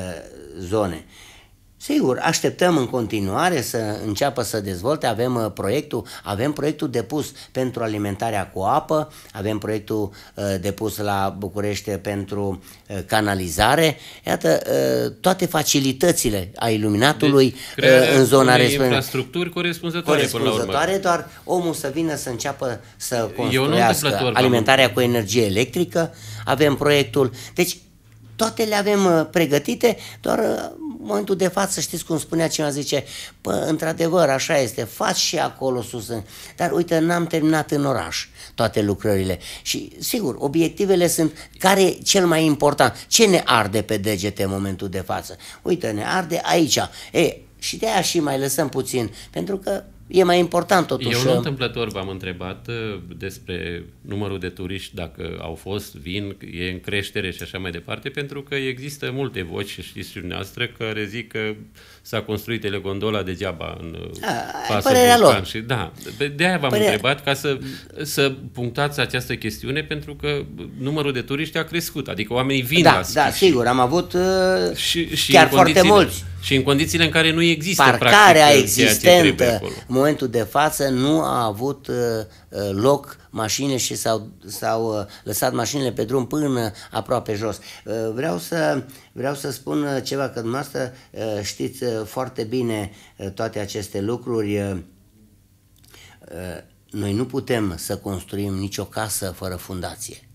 zone. Sigur, așteptăm în continuare să înceapă să dezvolte, avem uh, proiectul, avem proiectul depus pentru alimentarea cu apă, avem proiectul uh, depus la București pentru uh, canalizare, iată toate facilitățile a iluminatului deci, în zona respectivă. infrastructuri corespunzătoare, corespunzătoare până la urmă. doar omul să vină să înceapă să construiască alimentarea cu energie electrică, avem proiectul, deci toate le avem pregătite, doar momentul de față, știți cum spunea cineva, zice, pă, într-adevăr, așa este, faci și acolo sus, dar uite, n-am terminat în oraș toate lucrările. Și, sigur, obiectivele sunt care e cel mai important, ce ne arde pe degete în momentul de față. Uite, ne arde aici. E, și de aia și mai lăsăm puțin, pentru că e mai important totuși. Eu nu întâmplător v-am întrebat uh, despre numărul de turiști, dacă au fost, vin, e în creștere și așa mai departe, pentru că există multe voci, știți și dumneavoastră, care zic că s-a construit telegondola degeaba în uh, A, părerea lor. Și, da, de aia v-am părerea... întrebat ca să, să punctați această chestiune pentru că numărul de turiști a crescut, adică oamenii vin da, la Da, Da, sigur, am avut uh, și, și chiar foarte mulți. Și în condițiile în care nu există Parcarea practic, existentă în momentul de față nu a avut uh, uh loc mașini și s-au, s-au uh, lăsat mașinile pe drum până aproape jos. Uh, vreau să, vreau să spun uh, ceva, că dumneavoastră știți foarte bine toate aceste lucruri. Noi nu putem să construim nicio casă fără fundație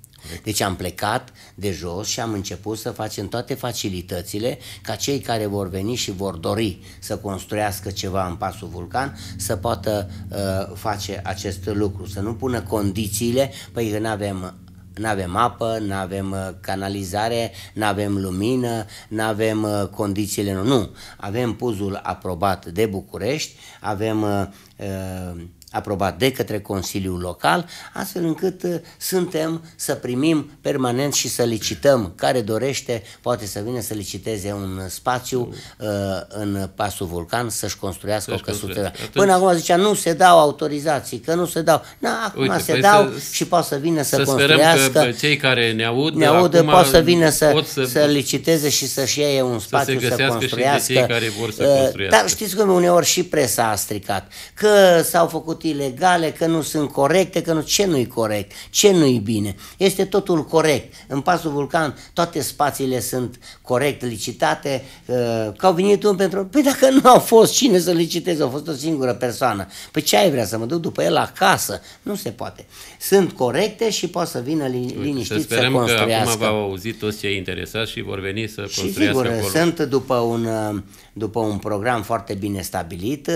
deci am plecat de jos și am început să facem toate facilitățile ca cei care vor veni și vor dori să construiască ceva în pasul vulcan să poată uh, face acest lucru, să nu pună condițiile, păi că nu avem nu avem apă, nu avem uh, canalizare, nu avem lumină, nu avem uh, condițiile, nu. nu. Avem puzul aprobat de București, avem uh, uh aprobat de către Consiliul Local, astfel încât uh, suntem să primim permanent și să licităm. Care dorește poate să vină să liciteze un spațiu uh, în pasul vulcan să-și construiască să-și o căsuță. Atunci... Până acum zicea nu se dau autorizații, că nu se dau. Na, acum Uite, se păi dau să, și poate să vină să, să construiască. Că cei care ne aud, ne aud poate să vină să, să, să liciteze și să-și iei un spațiu să, să construiască. Și de cei care vor să uh, construiască. Dar știți cum uneori și presa a stricat, că s-au făcut sunt ilegale, că nu sunt corecte, că nu, ce nu-i corect, ce nu-i bine. Este totul corect. În pasul vulcan toate spațiile sunt corect licitate, uh, că au venit un pentru... Păi dacă nu au fost cine să liciteze, au fost o singură persoană. Păi ce ai vrea să mă duc după el acasă? Nu se poate. Sunt corecte și poate să vină liniștit să, sperăm să construiască. că acum v-au auzit toți cei interesați și vor veni să și construiască sigur, acolo. sunt după un, uh, după un program foarte bine stabilit uh,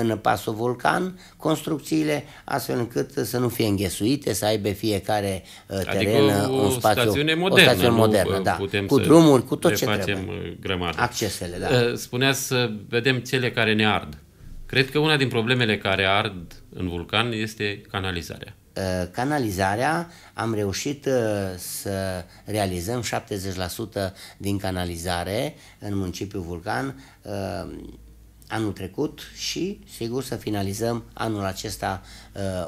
în pasul vulcan construcțiile, astfel încât să nu fie înghesuite, să aibă fiecare adică teren adică o un spațiu, stațiune modernă, o stațiune modernă, da, cu drumuri, cu tot tot ce facem trebuie. Uh, grămadă. Accesele, da. Uh, spunea să vedem cele care ne ard. Cred că una din problemele care ard în vulcan este canalizarea. Uh, canalizarea, am reușit să realizăm 70% din canalizare în municipiul Vulcan anul trecut și, sigur, să finalizăm anul acesta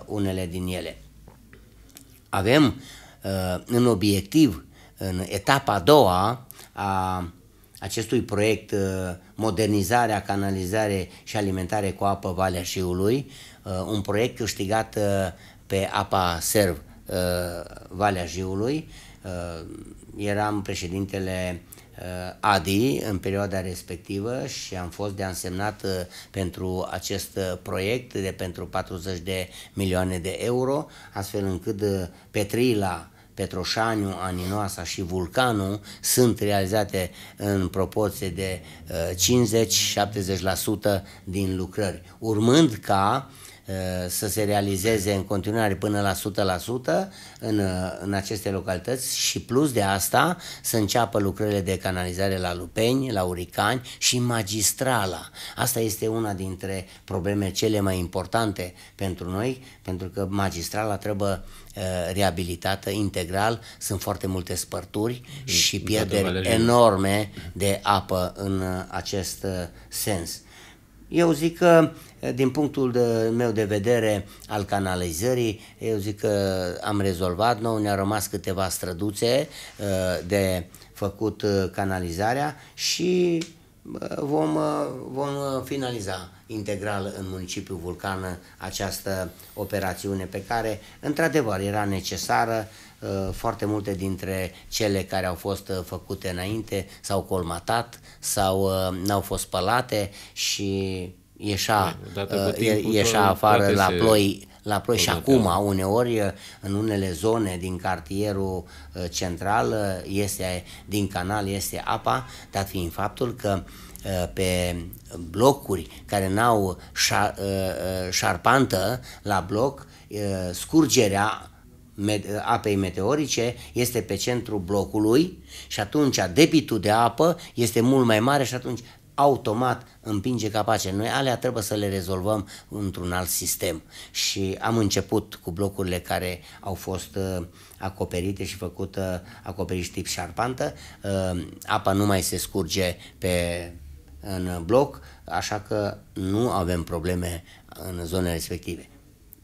unele din ele. Avem în obiectiv, în etapa a doua, a acestui proiect uh, Modernizarea, canalizare și alimentare cu apă Valea Șiului, uh, un proiect câștigat uh, pe apa Serv Valea Jiului. Eram președintele ADI în perioada respectivă și am fost de ansemnat pentru acest proiect de pentru 40 de milioane de euro, astfel încât pe Trila Petroșaniu, Aninoasa și Vulcanu sunt realizate în proporție de 50-70% uh, din lucrări, urmând ca Eh, să se realizeze în continuare până la 100% în, eh, în aceste localități și plus de asta să înceapă lucrările de canalizare la Lupeni, la Uricani și magistrala. Asta este una dintre problemele cele mai importante pentru noi, pentru că magistrala trebuie eh, reabilitată integral, sunt foarte multe spărturi mm-hmm. și pierderi enorme de apă în acest sens. Eu zic că din punctul de, meu de vedere al canalizării, eu zic că am rezolvat, nou ne-au rămas câteva străduțe uh, de făcut uh, canalizarea și uh, vom, vom finaliza integral în municipiul Vulcan această operațiune pe care, într-adevăr, era necesară. Foarte multe dintre cele care au fost făcute înainte s-au colmatat sau n-au fost spălate și ieșa, uh, ieșa afară la ploi, la ploi și acum, uneori, uh, în unele zone din cartierul uh, central, uh, este, din canal este apa, dat fiind faptul că pe blocuri care n-au șarpantă la bloc, scurgerea apei meteorice este pe centru blocului și atunci debitul de apă este mult mai mare și atunci automat împinge capacele. Noi alea trebuie să le rezolvăm într-un alt sistem. Și am început cu blocurile care au fost uh, acoperite și făcută uh, acoperiș tip șarpantă. Uh, apa nu mai se scurge pe în bloc, așa că nu avem probleme în zonele respective.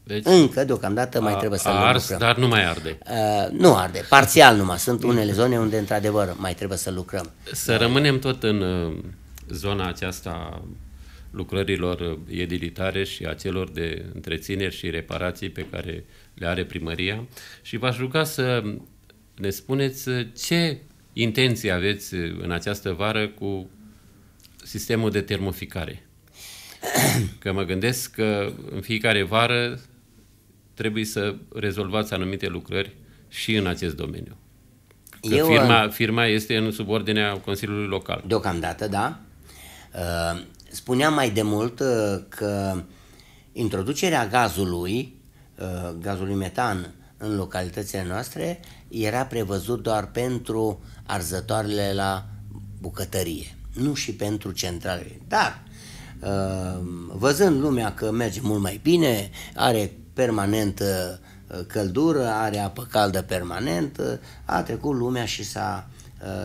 Deci, Încă, deocamdată, a, mai trebuie să ars, lucrăm. dar nu mai arde. Uh, nu arde, parțial numai. Sunt unele zone unde, într-adevăr, mai trebuie să lucrăm. Să rămânem tot în zona aceasta lucrărilor edilitare și a celor de întrețineri și reparații pe care le are primăria și v-aș ruga să ne spuneți ce intenții aveți în această vară cu sistemul de termoficare. Că mă gândesc că în fiecare vară trebuie să rezolvați anumite lucrări și în acest domeniu. Că Eu, firma, uh, firma este în subordinea Consiliului Local. Deocamdată, da. Uh, Spuneam mai de mult uh, că introducerea gazului, uh, gazului metan în localitățile noastre era prevăzut doar pentru arzătoarele la bucătărie, nu și pentru centrale. Dar, văzând lumea că merge mult mai bine, are permanent căldură, are apă caldă permanent, a trecut lumea și s-a,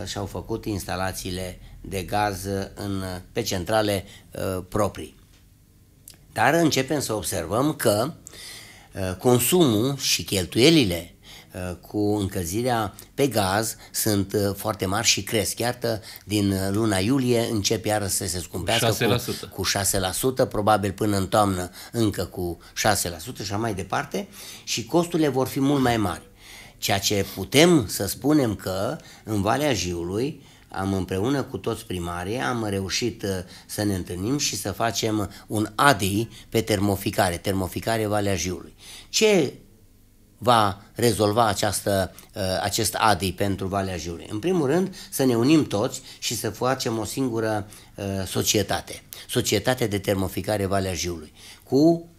și-au făcut instalațiile de gaz uh, în, uh, pe centrale uh, proprii. Dar începem să observăm că uh, consumul și cheltuielile uh, cu încălzirea pe gaz sunt foarte mari și cresc. Iată, din luna iulie începe iară să se scumpească cu 6%, cu, cu 6% probabil până în toamnă încă cu 6% și mai departe și costurile vor fi mult mai mari. Ceea ce putem să spunem că în Valea Jiului am împreună cu toți primarii, am reușit uh, să ne întâlnim și să facem uh, un ADI pe termoficare, termoficare Valea Jiului. Ce va rezolva această, uh, acest ADI pentru Valea Jiului? În primul rând, să ne unim toți și să facem o singură societate, societate de termoficare Valea Jiului, cu,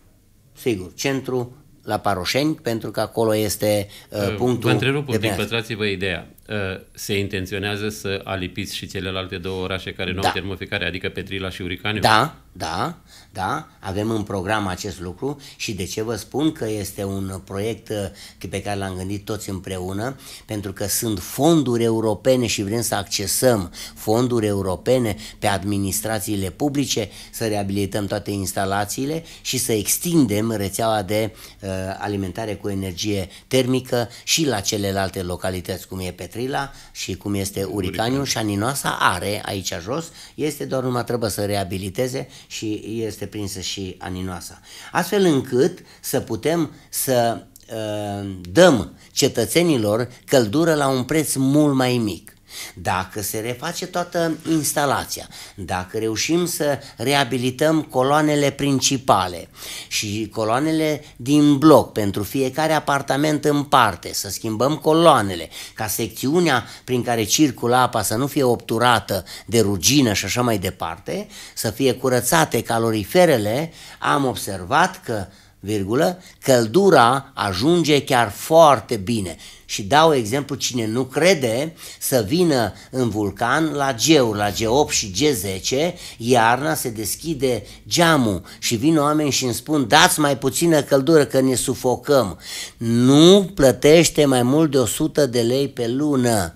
sigur, centru la Paroșeni, pentru că acolo este uh, punctul... Vă întrerup un pic, păstrați-vă ideea. Uh, se intenționează să alipiți și celelalte două orașe care nu da. au termoficare, adică Petrila și Uricaniu? Da, da, da, avem în program acest lucru și de ce vă spun că este un proiect uh, pe care l-am gândit toți împreună, pentru că sunt fonduri europene și vrem să accesăm fonduri europene pe administrațiile publice, să reabilităm toate instalațiile și să extindem rețeaua de uh, alimentare cu energie termică și la celelalte localități, cum e Petrila Petrila și cum este Uricaniu și Aninoasa are aici jos, este doar numai trebuie să reabiliteze și este prinsă și Aninoasa. Astfel încât să putem să uh, dăm cetățenilor căldură la un preț mult mai mic. Dacă se reface toată instalația, dacă reușim să reabilităm coloanele principale și coloanele din bloc pentru fiecare apartament în parte, să schimbăm coloanele ca secțiunea prin care circulă apa să nu fie obturată de rugină și așa mai departe, să fie curățate caloriferele, am observat că virgulă, căldura ajunge chiar foarte bine și dau exemplu cine nu crede să vină în vulcan la g la G8 și G10, iarna se deschide geamul și vin oameni și îmi spun dați mai puțină căldură că ne sufocăm. Nu plătește mai mult de 100 de lei pe lună.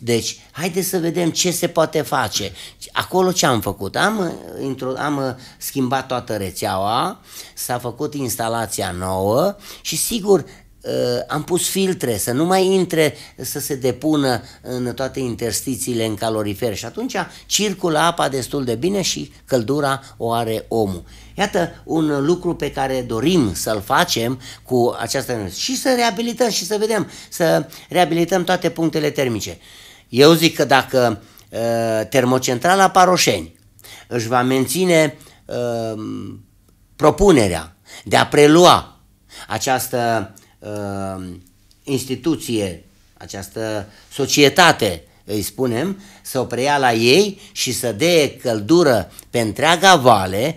Deci, haideți să vedem ce se poate face. Acolo ce am făcut? Am, uh, intru, am uh, schimbat toată rețeaua, s-a făcut instalația nouă și sigur Uh, am pus filtre să nu mai intre să se depună în toate interstițiile în calorifer și atunci circulă apa destul de bine și căldura o are omul. Iată un lucru pe care dorim să-l facem cu această și să reabilităm și să vedem, să reabilităm toate punctele termice. Eu zic că dacă uh, termocentrala Paroșeni își va menține uh, propunerea de a prelua această uh, instituție, această societate, îi spunem, să o preia la ei și să dea căldură pe întreaga vale,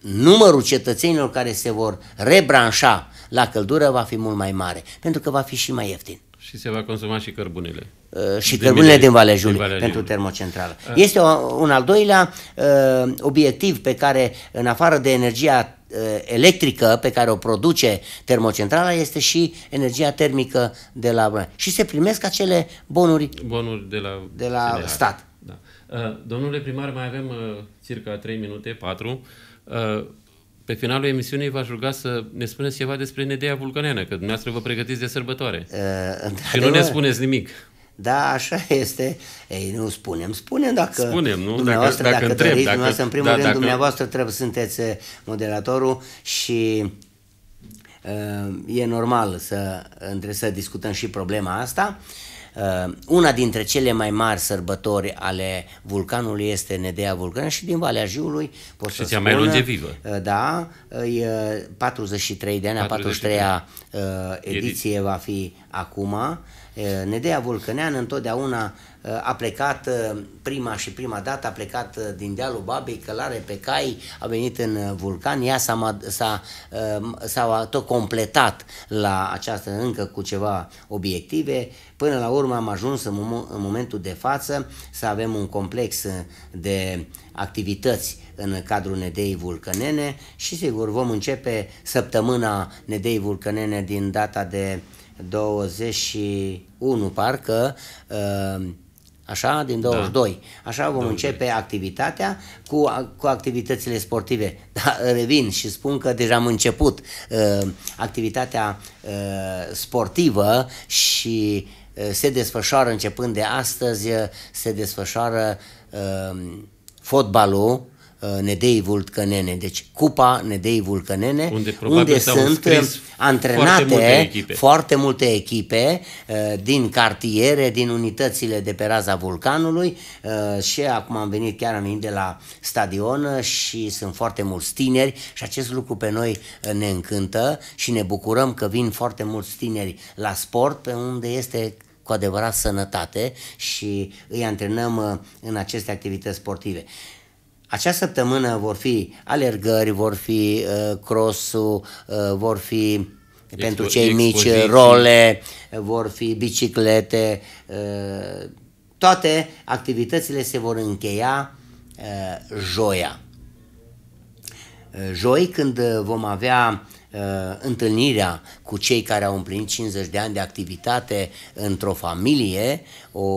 numărul cetățenilor care se vor rebranșa la căldură va fi mult mai mare, pentru că va fi și mai ieftin. Și se va consuma și cărbunele. Uh, și din cărbunele din Valea Jiului pentru termocentrală. Uh. Este o, un al doilea uh, obiectiv pe care, în afară de energia Eh, electrică pe care o produce termocentrala este și energia termică de la... Și se primesc acele bonuri, bonuri de la, de la stat. Da. Eh, domnule primar, mai avem eh, circa 3 minute, 4. Pe finalul emisiunii v-aș ruga să ne spuneți ceva despre Nedea Vulcaneană, că dumneavoastră vă pregătiți de sărbătoare. Uh, și nu ne spuneți nimic. Da, așa este. Ei, nu spunem. Spunem dacă spunem, nu? dumneavoastră, dacă, dacă, dacă întreb, doriți, dacă, în primul da, rând, dacă... dumneavoastră trebuie, sunteți eh, moderatorul și uh, e normal să, între, să discutăm și problema asta. Uh, una dintre cele mai mari sărbători ale vulcanului este Nedea Vulcan și din Valea Jiului pot și să spun, mai longevivă. Uh, da, e 43 de ani, 43. a 43-a ediție va fi acum Nedea Vulcănean întotdeauna a plecat prima și prima dată, a plecat din dealul Babei, călare pe cai, a venit în vulcan, ea s-a, s-a, s-a tot completat la această încă cu ceva obiective. Până la urmă am ajuns în, în momentul de față să avem un complex de activități în cadrul Nedei Vulcănene și sigur vom începe săptămâna Nedei Vulcănene din data de 21, parcă, uh, așa, din 22. Da. Așa vom 20. începe activitatea cu, cu activitățile sportive. Da, revin și spun că deja am început uh, activitatea uh, sportivă și se desfășoară, începând de astăzi, se desfășoară fotbalul, Uh, Nedei Vulcănene, deci Cupa Nedei Vulcănene, unde, unde sunt antrenate foarte multe, echipe. foarte multe echipe uh, din cartiere, din unitățile de pe raza vulcanului uh, și acum am venit chiar de la stadion și sunt foarte mulți tineri și acest lucru pe noi ne încântă și ne bucurăm că vin foarte mulți tineri la sport, pe unde este cu adevărat sănătate și îi antrenăm în aceste activități sportive. Această săptămână vor fi alergări, vor fi uh, cross-ul, uh, vor fi Expo- pentru cei expoziții. mici role, vor fi biciclete, uh, toate activitățile se vor încheia uh, joia. Uh, joi, când uh, vom avea uh, întâlnirea cu cei care au împlinit 50 de ani de activitate într-o familie, o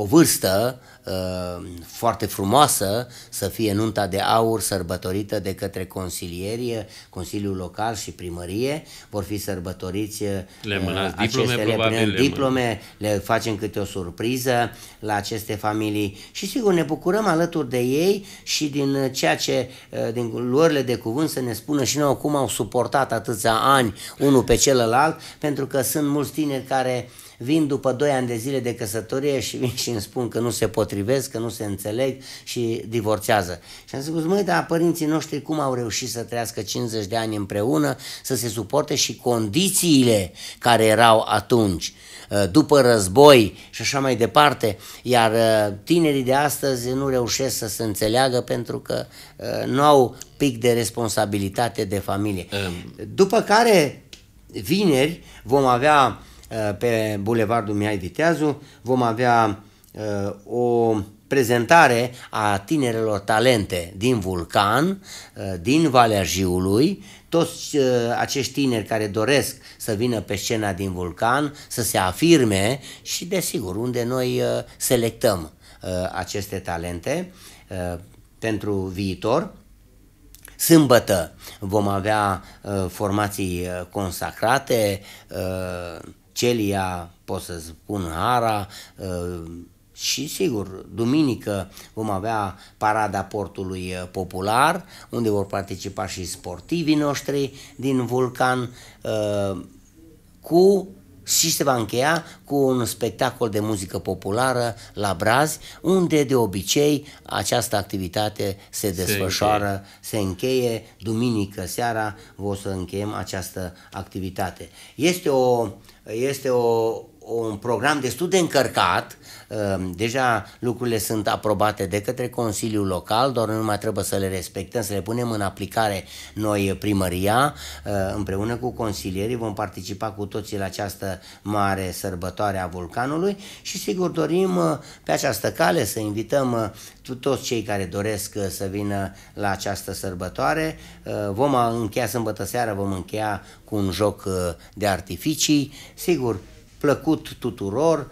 o vârstă uh, foarte frumoasă să fie nunta de aur sărbătorită de către consilierie, Consiliul Local și Primărie. Vor fi sărbătoriți uh, le diplome, aceste probabil, le diplome, le facem câte o surpriză la aceste familii și sigur ne bucurăm alături de ei și din uh, ceea ce, uh, din luările de cuvânt să ne spună și noi cum au suportat atâția ani unul pe celălalt, pentru că sunt mulți tineri care uh, vin după 2 ani de zile de căsătorie și vin și îmi spun că nu se potrivesc, că nu se înțeleg și divorțează. Și am zis, măi, dar părinții noștri cum au reușit să trăiască 50 de ani împreună, să se suporte și condițiile care erau atunci, uh, după război și așa mai departe, iar uh, tinerii de astăzi nu reușesc să se înțeleagă pentru că uh, nu au pic de responsabilitate de familie. Um. După care, vineri, vom avea Uh, pe Bulevardul Mihai Viteazu. Vom avea uh, o prezentare a tinerelor talente din Vulcan, uh, din Valea Jiului, toți acești tineri care doresc să vină pe scena din Vulcan, să se afirme și, desigur, unde noi selectăm aceste talente pentru viitor. Sâmbătă vom avea formații consacrate, Celia, pot să spun ara ă, și sigur, duminică vom avea parada portului popular, unde vor participa și sportivii noștri din Vulcan, ă, cu și se va încheia cu un spectacol de muzică populară la Brazi, unde de obicei această activitate se desfășoară, se încheie, se încheie duminică seara, o să încheiem această activitate. Este o este o, un program destul de încărcat. Ehm, deja lucrurile sunt aprobate de către Consiliul Local, doar nu mai trebuie să le respectăm, să le punem în aplicare noi primăria. Ehm, împreună cu consilierii vom participa cu toții la această mare sărbătoare a vulcanului și sigur dorim ehm, pe această cale să invităm toți cei care doresc să vină la această sărbătoare. Vom încheia sâmbătă seara, vom încheia cu un joc de artificii. Sigur, plăcut tuturor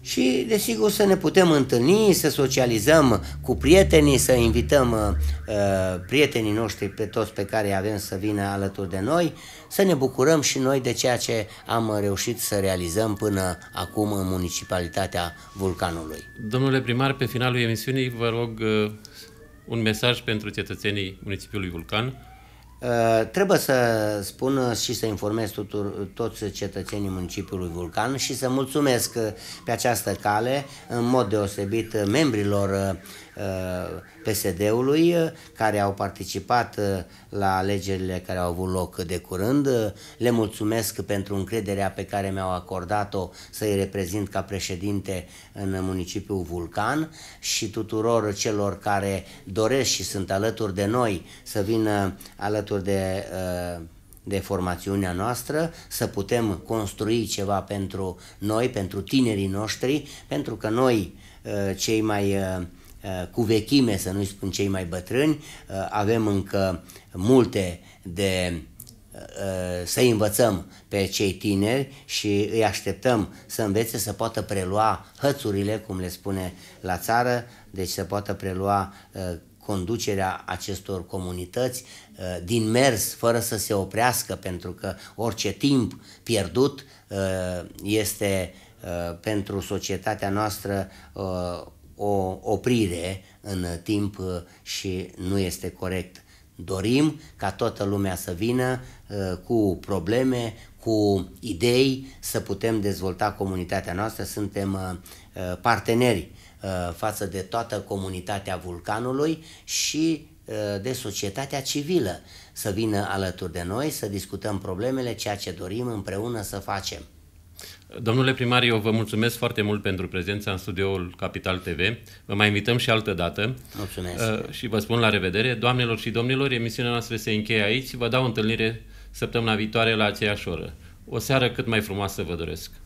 și, desigur, să ne putem întâlni, să socializăm cu prietenii, să invităm uh, prietenii noștri pe toți pe care avem să vină alături de noi, să ne bucurăm și noi de ceea ce am reușit să realizăm până acum în municipalitatea Vulcanului. Domnule primar, pe finalul emisiunii vă rog uh, un mesaj pentru cetățenii municipiului Vulcan Uh, trebuie să spun și să informez tutur, toți cetățenii municipiului Vulcan și să mulțumesc pe această cale, în mod deosebit, membrilor uh, PSD-ului, care au participat uh, la alegerile care au avut loc de curând. Le mulțumesc pentru încrederea pe care mi-au acordat-o să-i reprezint ca președinte în municipiul Vulcan și tuturor celor care doresc și sunt alături de noi să vină alături de uh, de formațiunea noastră, să putem construi ceva pentru noi, pentru tinerii noștri, pentru că noi, uh, cei mai Eh, cu vechime, să nu-i spun cei mai bătrâni, eh, avem încă multe de eh, să învățăm pe cei tineri și îi așteptăm să învețe să poată prelua hățurile, cum le spune la țară, deci să poată prelua conducerea acestor comunități din mers, fără să se oprească, pentru că orice timp pierdut este pentru societatea noastră o oprire în timp uh, și nu este corect. Dorim ca toată lumea să vină uh, cu probleme, cu idei, să putem dezvolta comunitatea noastră. Suntem uh, parteneri față de toată comunitatea vulcanului și de societatea civilă să vină alături de noi, să discutăm problemele, ceea ce dorim împreună să facem. Domnule primar, eu vă mulțumesc foarte mult pentru prezența în studioul Capital TV. Vă mai invităm și altă dată. Mulțumesc. Uh, și vă spun la revedere. Doamnelor și domnilor, emisiunea noastră se încheie aici. Vă dau întâlnire săptămâna viitoare la aceeași oră. O seară cât mai frumoasă vă doresc!